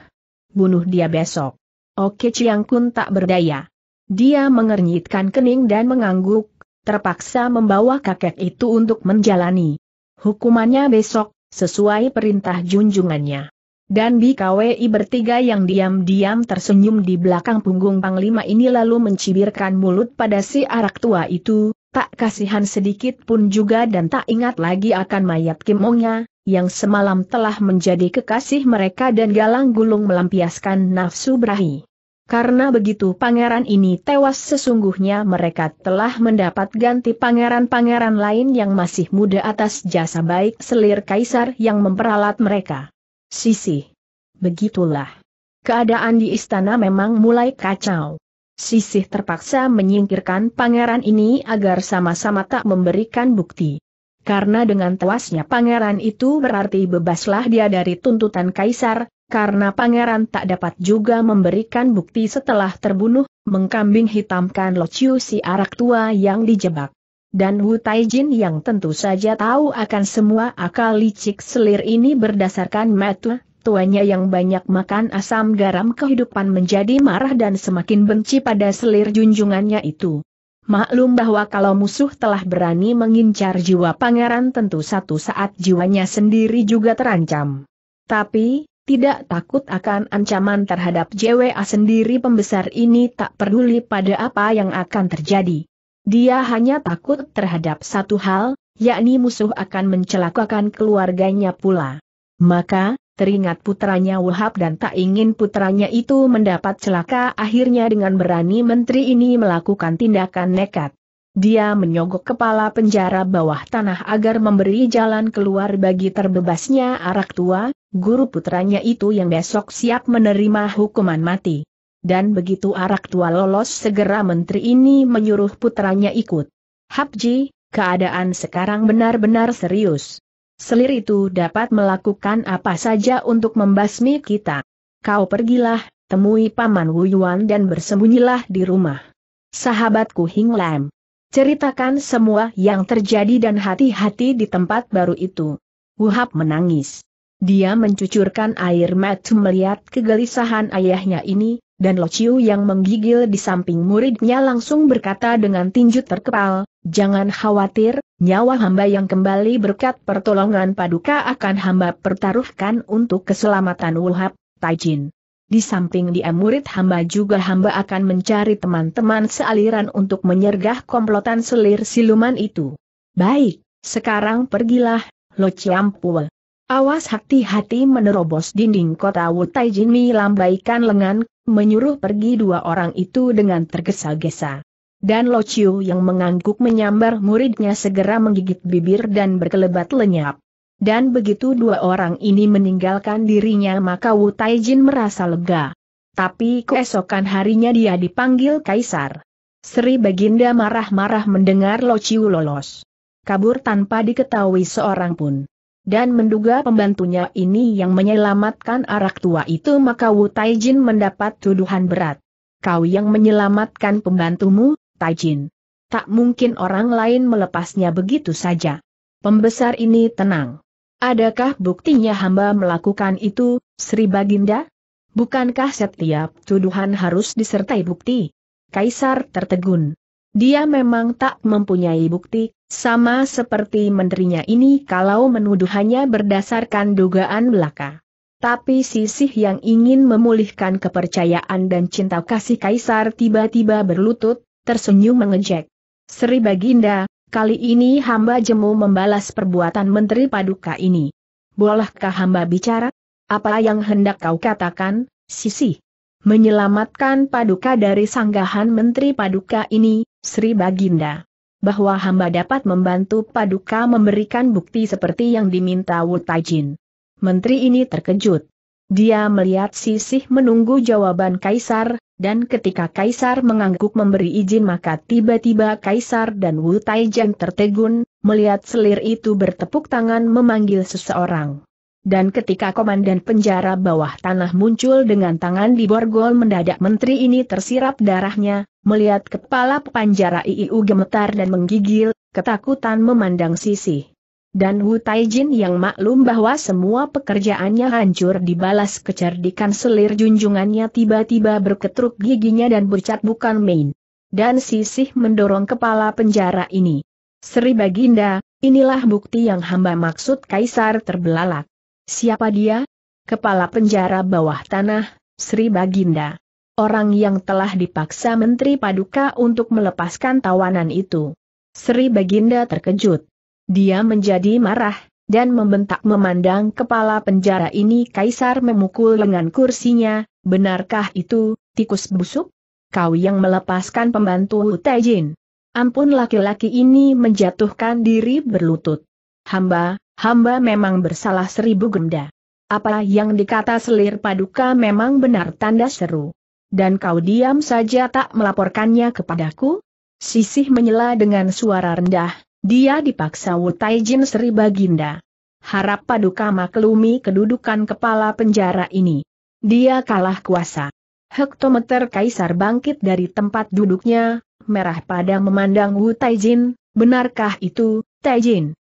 Bunuh dia besok. Oke Chiang Kun tak berdaya. Dia mengernyitkan kening dan mengangguk, terpaksa membawa kakek itu untuk menjalani hukumannya besok, sesuai perintah junjungannya. Dan BKWI bertiga yang diam-diam tersenyum di belakang punggung Panglima ini lalu mencibirkan mulut pada si arak tua itu, tak kasihan sedikit pun juga dan tak ingat lagi akan mayat Kimongnya, yang semalam telah menjadi kekasih mereka dan galang gulung melampiaskan nafsu berahi. Karena begitu pangeran ini tewas sesungguhnya mereka telah mendapat ganti pangeran-pangeran lain yang masih muda atas jasa baik selir kaisar yang memperalat mereka. Sisi. Begitulah. Keadaan di istana memang mulai kacau. Sisi terpaksa menyingkirkan pangeran ini agar sama-sama tak memberikan bukti. Karena dengan tewasnya pangeran itu berarti bebaslah dia dari tuntutan kaisar, karena pangeran tak dapat juga memberikan bukti setelah terbunuh, mengkambing hitamkan Lociu si arak tua yang dijebak. Dan Wu Taijin yang tentu saja tahu akan semua akal licik selir ini berdasarkan metu, tuanya yang banyak makan asam garam kehidupan menjadi marah dan semakin benci pada selir junjungannya itu. Maklum bahwa kalau musuh telah berani mengincar jiwa pangeran tentu satu saat jiwanya sendiri juga terancam. Tapi, tidak takut akan ancaman terhadap JWA sendiri pembesar ini tak peduli pada apa yang akan terjadi. Dia hanya takut terhadap satu hal, yakni musuh akan mencelakakan keluarganya pula. Maka, teringat putranya Wahab dan tak ingin putranya itu mendapat celaka akhirnya dengan berani menteri ini melakukan tindakan nekat. Dia menyogok kepala penjara bawah tanah agar memberi jalan keluar bagi terbebasnya arak tua, guru putranya itu yang besok siap menerima hukuman mati dan begitu arak tua lolos segera menteri ini menyuruh putranya ikut. Hapji, keadaan sekarang benar-benar serius. Selir itu dapat melakukan apa saja untuk membasmi kita. Kau pergilah, temui Paman Wuyuan dan bersembunyilah di rumah. Sahabatku Hing Lam. Ceritakan semua yang terjadi dan hati-hati di tempat baru itu. Wuhab menangis. Dia mencucurkan air mata melihat kegelisahan ayahnya ini, dan Lo Chiu yang menggigil di samping muridnya langsung berkata dengan tinju terkepal, Jangan khawatir, nyawa hamba yang kembali berkat pertolongan paduka akan hamba pertaruhkan untuk keselamatan Wuhab, Taijin. Di samping dia murid hamba juga hamba akan mencari teman-teman sealiran untuk menyergah komplotan selir siluman itu. Baik, sekarang pergilah, Lo Chiampuwe. Awas hati-hati menerobos dinding kota Wu Taijin lambaikan lengan, menyuruh pergi dua orang itu dengan tergesa-gesa. Dan Lo Chiu yang mengangguk menyambar muridnya segera menggigit bibir dan berkelebat lenyap. Dan begitu dua orang ini meninggalkan dirinya maka Wu Taijin merasa lega. Tapi keesokan harinya dia dipanggil Kaisar. Sri Baginda marah-marah mendengar Lo Chiu lolos. Kabur tanpa diketahui seorang pun dan menduga pembantunya ini yang menyelamatkan arak tua itu maka Wu Taijin mendapat tuduhan berat. Kau yang menyelamatkan pembantumu, Taijin. Tak mungkin orang lain melepasnya begitu saja. Pembesar ini tenang. Adakah buktinya hamba melakukan itu, Sri Baginda? Bukankah setiap tuduhan harus disertai bukti? Kaisar tertegun. Dia memang tak mempunyai bukti, sama seperti menterinya ini kalau menuduhannya berdasarkan dugaan belaka. Tapi sisih yang ingin memulihkan kepercayaan dan cinta kasih kaisar tiba-tiba berlutut, tersenyum mengejek. Sri Baginda, kali ini hamba jemu membalas perbuatan Menteri Paduka ini. Bolehkah hamba bicara? Apa yang hendak kau katakan, Sisi? Menyelamatkan Paduka dari sanggahan Menteri Paduka ini, Sri Baginda bahwa hamba dapat membantu Paduka memberikan bukti seperti yang diminta Wu Taijin. Menteri ini terkejut. Dia melihat sisih menunggu jawaban Kaisar, dan ketika Kaisar mengangguk memberi izin maka tiba-tiba Kaisar dan Wu Taijin tertegun, melihat selir itu bertepuk tangan memanggil seseorang. Dan ketika komandan penjara bawah tanah muncul dengan tangan di borgol mendadak menteri ini tersirap darahnya, melihat kepala penjara IIU gemetar dan menggigil, ketakutan memandang sisi. Dan Wu Taijin yang maklum bahwa semua pekerjaannya hancur dibalas kecerdikan selir junjungannya tiba-tiba berketruk giginya dan bercat bukan main. Dan sisih mendorong kepala penjara ini. Sri Baginda, inilah bukti yang hamba maksud Kaisar terbelalak. Siapa dia? Kepala penjara bawah tanah, Sri Baginda. Orang yang telah dipaksa Menteri Paduka untuk melepaskan tawanan itu. Sri Baginda terkejut. Dia menjadi marah, dan membentak memandang kepala penjara ini Kaisar memukul lengan kursinya, benarkah itu, tikus busuk? Kau yang melepaskan pembantu Taijin. Ampun laki-laki ini menjatuhkan diri berlutut. Hamba, hamba memang bersalah seribu genda. Apa yang dikata selir paduka memang benar tanda seru. Dan kau diam saja tak melaporkannya kepadaku? Sisih menyela dengan suara rendah, dia dipaksa Wutaijin Sri Baginda. Harap paduka maklumi kedudukan kepala penjara ini. Dia kalah kuasa. Hektometer kaisar bangkit dari tempat duduknya, merah pada memandang Wu Taijin, benarkah itu, Taijin?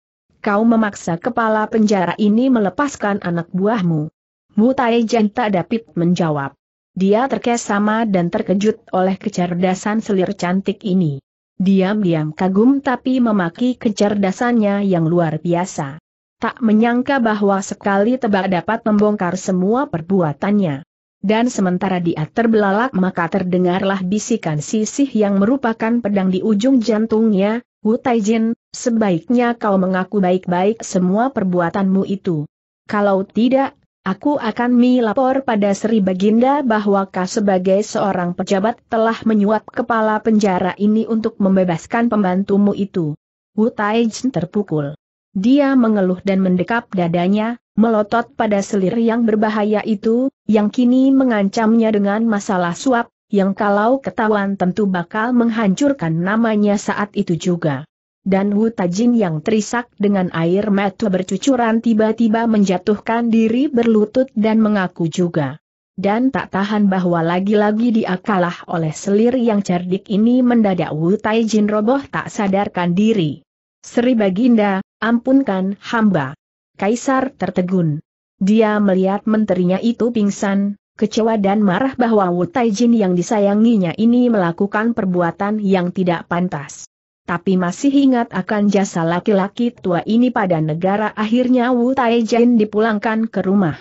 kau memaksa kepala penjara ini melepaskan anak buahmu. Mutai Janta tak menjawab. Dia terkesama dan terkejut oleh kecerdasan selir cantik ini. Diam-diam kagum tapi memaki kecerdasannya yang luar biasa. Tak menyangka bahwa sekali tebak dapat membongkar semua perbuatannya. Dan sementara dia terbelalak maka terdengarlah bisikan sisih yang merupakan pedang di ujung jantungnya, Wu Taijin, sebaiknya kau mengaku baik-baik semua perbuatanmu itu. Kalau tidak, aku akan melapor pada Sri Baginda bahwa kau sebagai seorang pejabat telah menyuap kepala penjara ini untuk membebaskan pembantumu itu. Wu Taijin terpukul. Dia mengeluh dan mendekap dadanya, melotot pada selir yang berbahaya itu, yang kini mengancamnya dengan masalah suap, yang kalau ketahuan tentu bakal menghancurkan namanya saat itu juga. Dan Wu Tajin yang terisak dengan air mata bercucuran tiba-tiba menjatuhkan diri berlutut dan mengaku juga. Dan tak tahan bahwa lagi-lagi dia kalah oleh selir yang cerdik ini mendadak Wu Taijin roboh tak sadarkan diri. Sri Baginda, ampunkan hamba. Kaisar tertegun. Dia melihat menterinya itu pingsan, kecewa dan marah bahwa Wu Taijin yang disayanginya ini melakukan perbuatan yang tidak pantas. Tapi masih ingat akan jasa laki-laki tua ini pada negara akhirnya Wu Taijin dipulangkan ke rumah.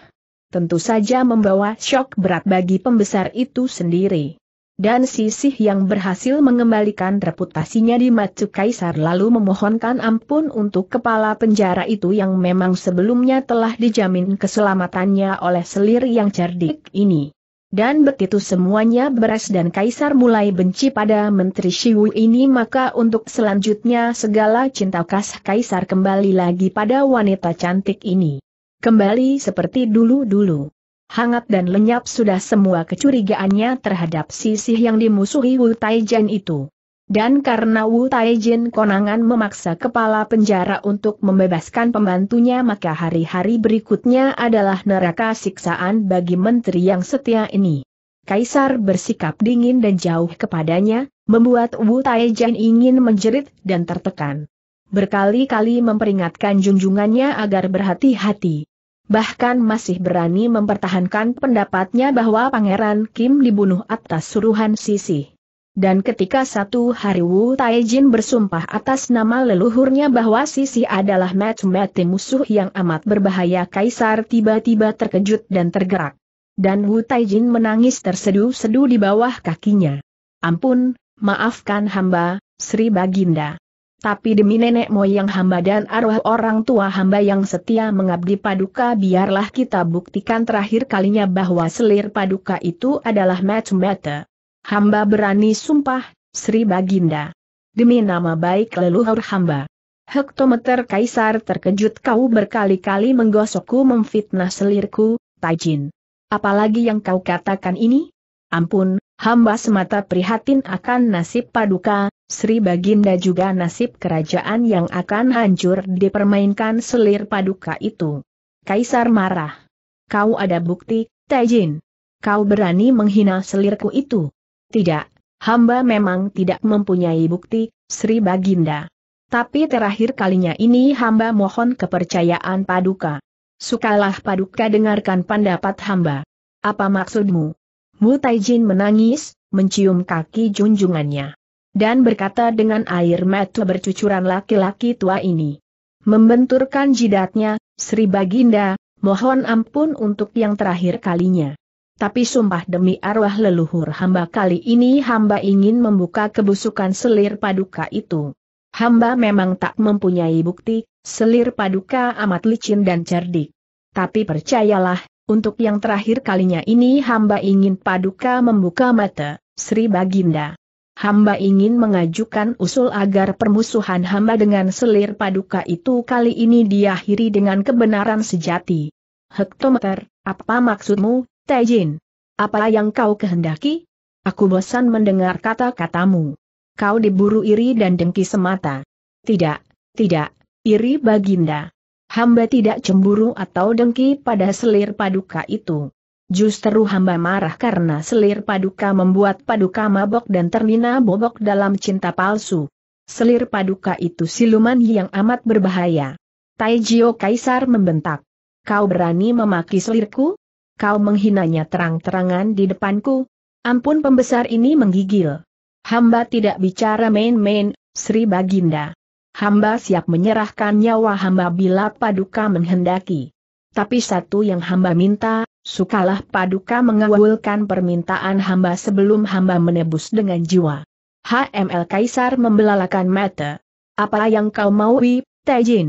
Tentu saja membawa shock berat bagi pembesar itu sendiri. Dan Sisih yang berhasil mengembalikan reputasinya di Macu Kaisar lalu memohonkan ampun untuk kepala penjara itu yang memang sebelumnya telah dijamin keselamatannya oleh selir yang cerdik ini. Dan begitu semuanya beres dan Kaisar mulai benci pada Menteri Shiwu ini maka untuk selanjutnya segala cinta khas Kaisar kembali lagi pada wanita cantik ini. Kembali seperti dulu-dulu hangat dan lenyap sudah semua kecurigaannya terhadap sisi yang dimusuhi Wu Taijin itu. Dan karena Wu Taijin konangan memaksa kepala penjara untuk membebaskan pembantunya maka hari-hari berikutnya adalah neraka siksaan bagi menteri yang setia ini. Kaisar bersikap dingin dan jauh kepadanya, membuat Wu Taijin ingin menjerit dan tertekan. Berkali-kali memperingatkan junjungannya agar berhati-hati bahkan masih berani mempertahankan pendapatnya bahwa Pangeran Kim dibunuh atas suruhan Sisi. Dan ketika satu hari Wu Taijin bersumpah atas nama leluhurnya bahwa Sisi adalah mati musuh yang amat berbahaya Kaisar tiba-tiba terkejut dan tergerak. Dan Wu Taijin menangis terseduh-seduh di bawah kakinya. Ampun, maafkan hamba, Sri Baginda. Tapi demi nenek moyang hamba dan arwah orang tua hamba yang setia mengabdi paduka biarlah kita buktikan terakhir kalinya bahwa selir paduka itu adalah match mata Hamba berani sumpah, Sri Baginda. Demi nama baik leluhur hamba. Hektometer Kaisar terkejut kau berkali-kali menggosokku memfitnah selirku, Tajin. Apalagi yang kau katakan ini? Ampun, hamba semata prihatin akan nasib paduka, Sri Baginda juga nasib kerajaan yang akan hancur dipermainkan selir paduka itu. Kaisar marah. Kau ada bukti, Tejin. Kau berani menghina selirku itu? Tidak, hamba memang tidak mempunyai bukti, Sri Baginda. Tapi terakhir kalinya ini hamba mohon kepercayaan paduka. Sukalah paduka dengarkan pendapat hamba. Apa maksudmu? Mu Taijin menangis, mencium kaki junjungannya dan berkata dengan air mata bercucuran laki-laki tua ini. Membenturkan jidatnya, Sri Baginda, mohon ampun untuk yang terakhir kalinya. Tapi sumpah demi arwah leluhur hamba kali ini hamba ingin membuka kebusukan selir paduka itu. Hamba memang tak mempunyai bukti, selir paduka amat licin dan cerdik. Tapi percayalah, untuk yang terakhir kalinya ini hamba ingin paduka membuka mata, Sri Baginda hamba ingin mengajukan usul agar permusuhan hamba dengan selir paduka itu kali ini diakhiri dengan kebenaran sejati. Hektometer, apa maksudmu, Tejin? Apa yang kau kehendaki? Aku bosan mendengar kata-katamu. Kau diburu iri dan dengki semata. Tidak, tidak, iri baginda. Hamba tidak cemburu atau dengki pada selir paduka itu. Justru hamba marah karena selir paduka membuat paduka mabok dan terlena bobok dalam cinta palsu. Selir paduka itu siluman yang amat berbahaya. Taijio Kaisar membentak. Kau berani memaki selirku? Kau menghinanya terang-terangan di depanku? Ampun pembesar ini menggigil. Hamba tidak bicara main-main, Sri Baginda. Hamba siap menyerahkan nyawa hamba bila paduka menghendaki. Tapi satu yang hamba minta, Sukalah Paduka mengawulkan permintaan hamba sebelum hamba menebus dengan jiwa. HML Kaisar membelalakan mata. Apa yang kau mau, Tejin? Tejin?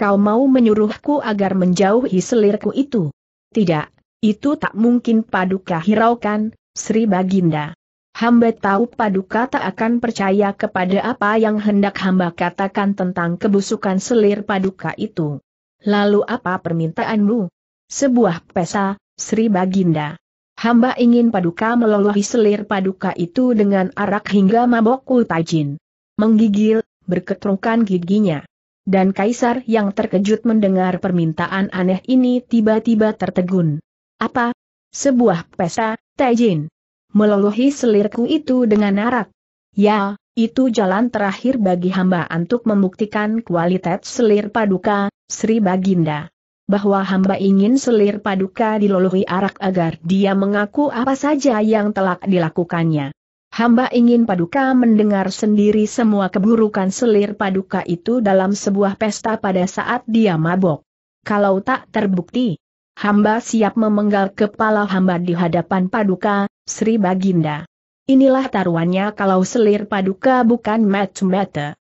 Kau mau menyuruhku agar menjauhi selirku itu? Tidak, itu tak mungkin Paduka hiraukan, Sri Baginda. Hamba tahu Paduka tak akan percaya kepada apa yang hendak hamba katakan tentang kebusukan selir Paduka itu. Lalu apa permintaanmu? Sebuah pesa, Sri Baginda. Hamba ingin paduka melolohi selir paduka itu dengan arak hingga mabok kultajin. Menggigil, berketrungkan giginya. Dan kaisar yang terkejut mendengar permintaan aneh ini tiba-tiba tertegun. Apa? Sebuah pesa, Tajin. Melolohi selirku itu dengan arak. Ya, itu jalan terakhir bagi hamba untuk membuktikan kualitas selir paduka, Sri Baginda bahwa hamba ingin selir paduka dilolohi arak agar dia mengaku apa saja yang telah dilakukannya. Hamba ingin paduka mendengar sendiri semua keburukan selir paduka itu dalam sebuah pesta pada saat dia mabok. Kalau tak terbukti, hamba siap memenggal kepala hamba di hadapan paduka, Sri Baginda. Inilah taruhannya kalau selir paduka bukan match-mata.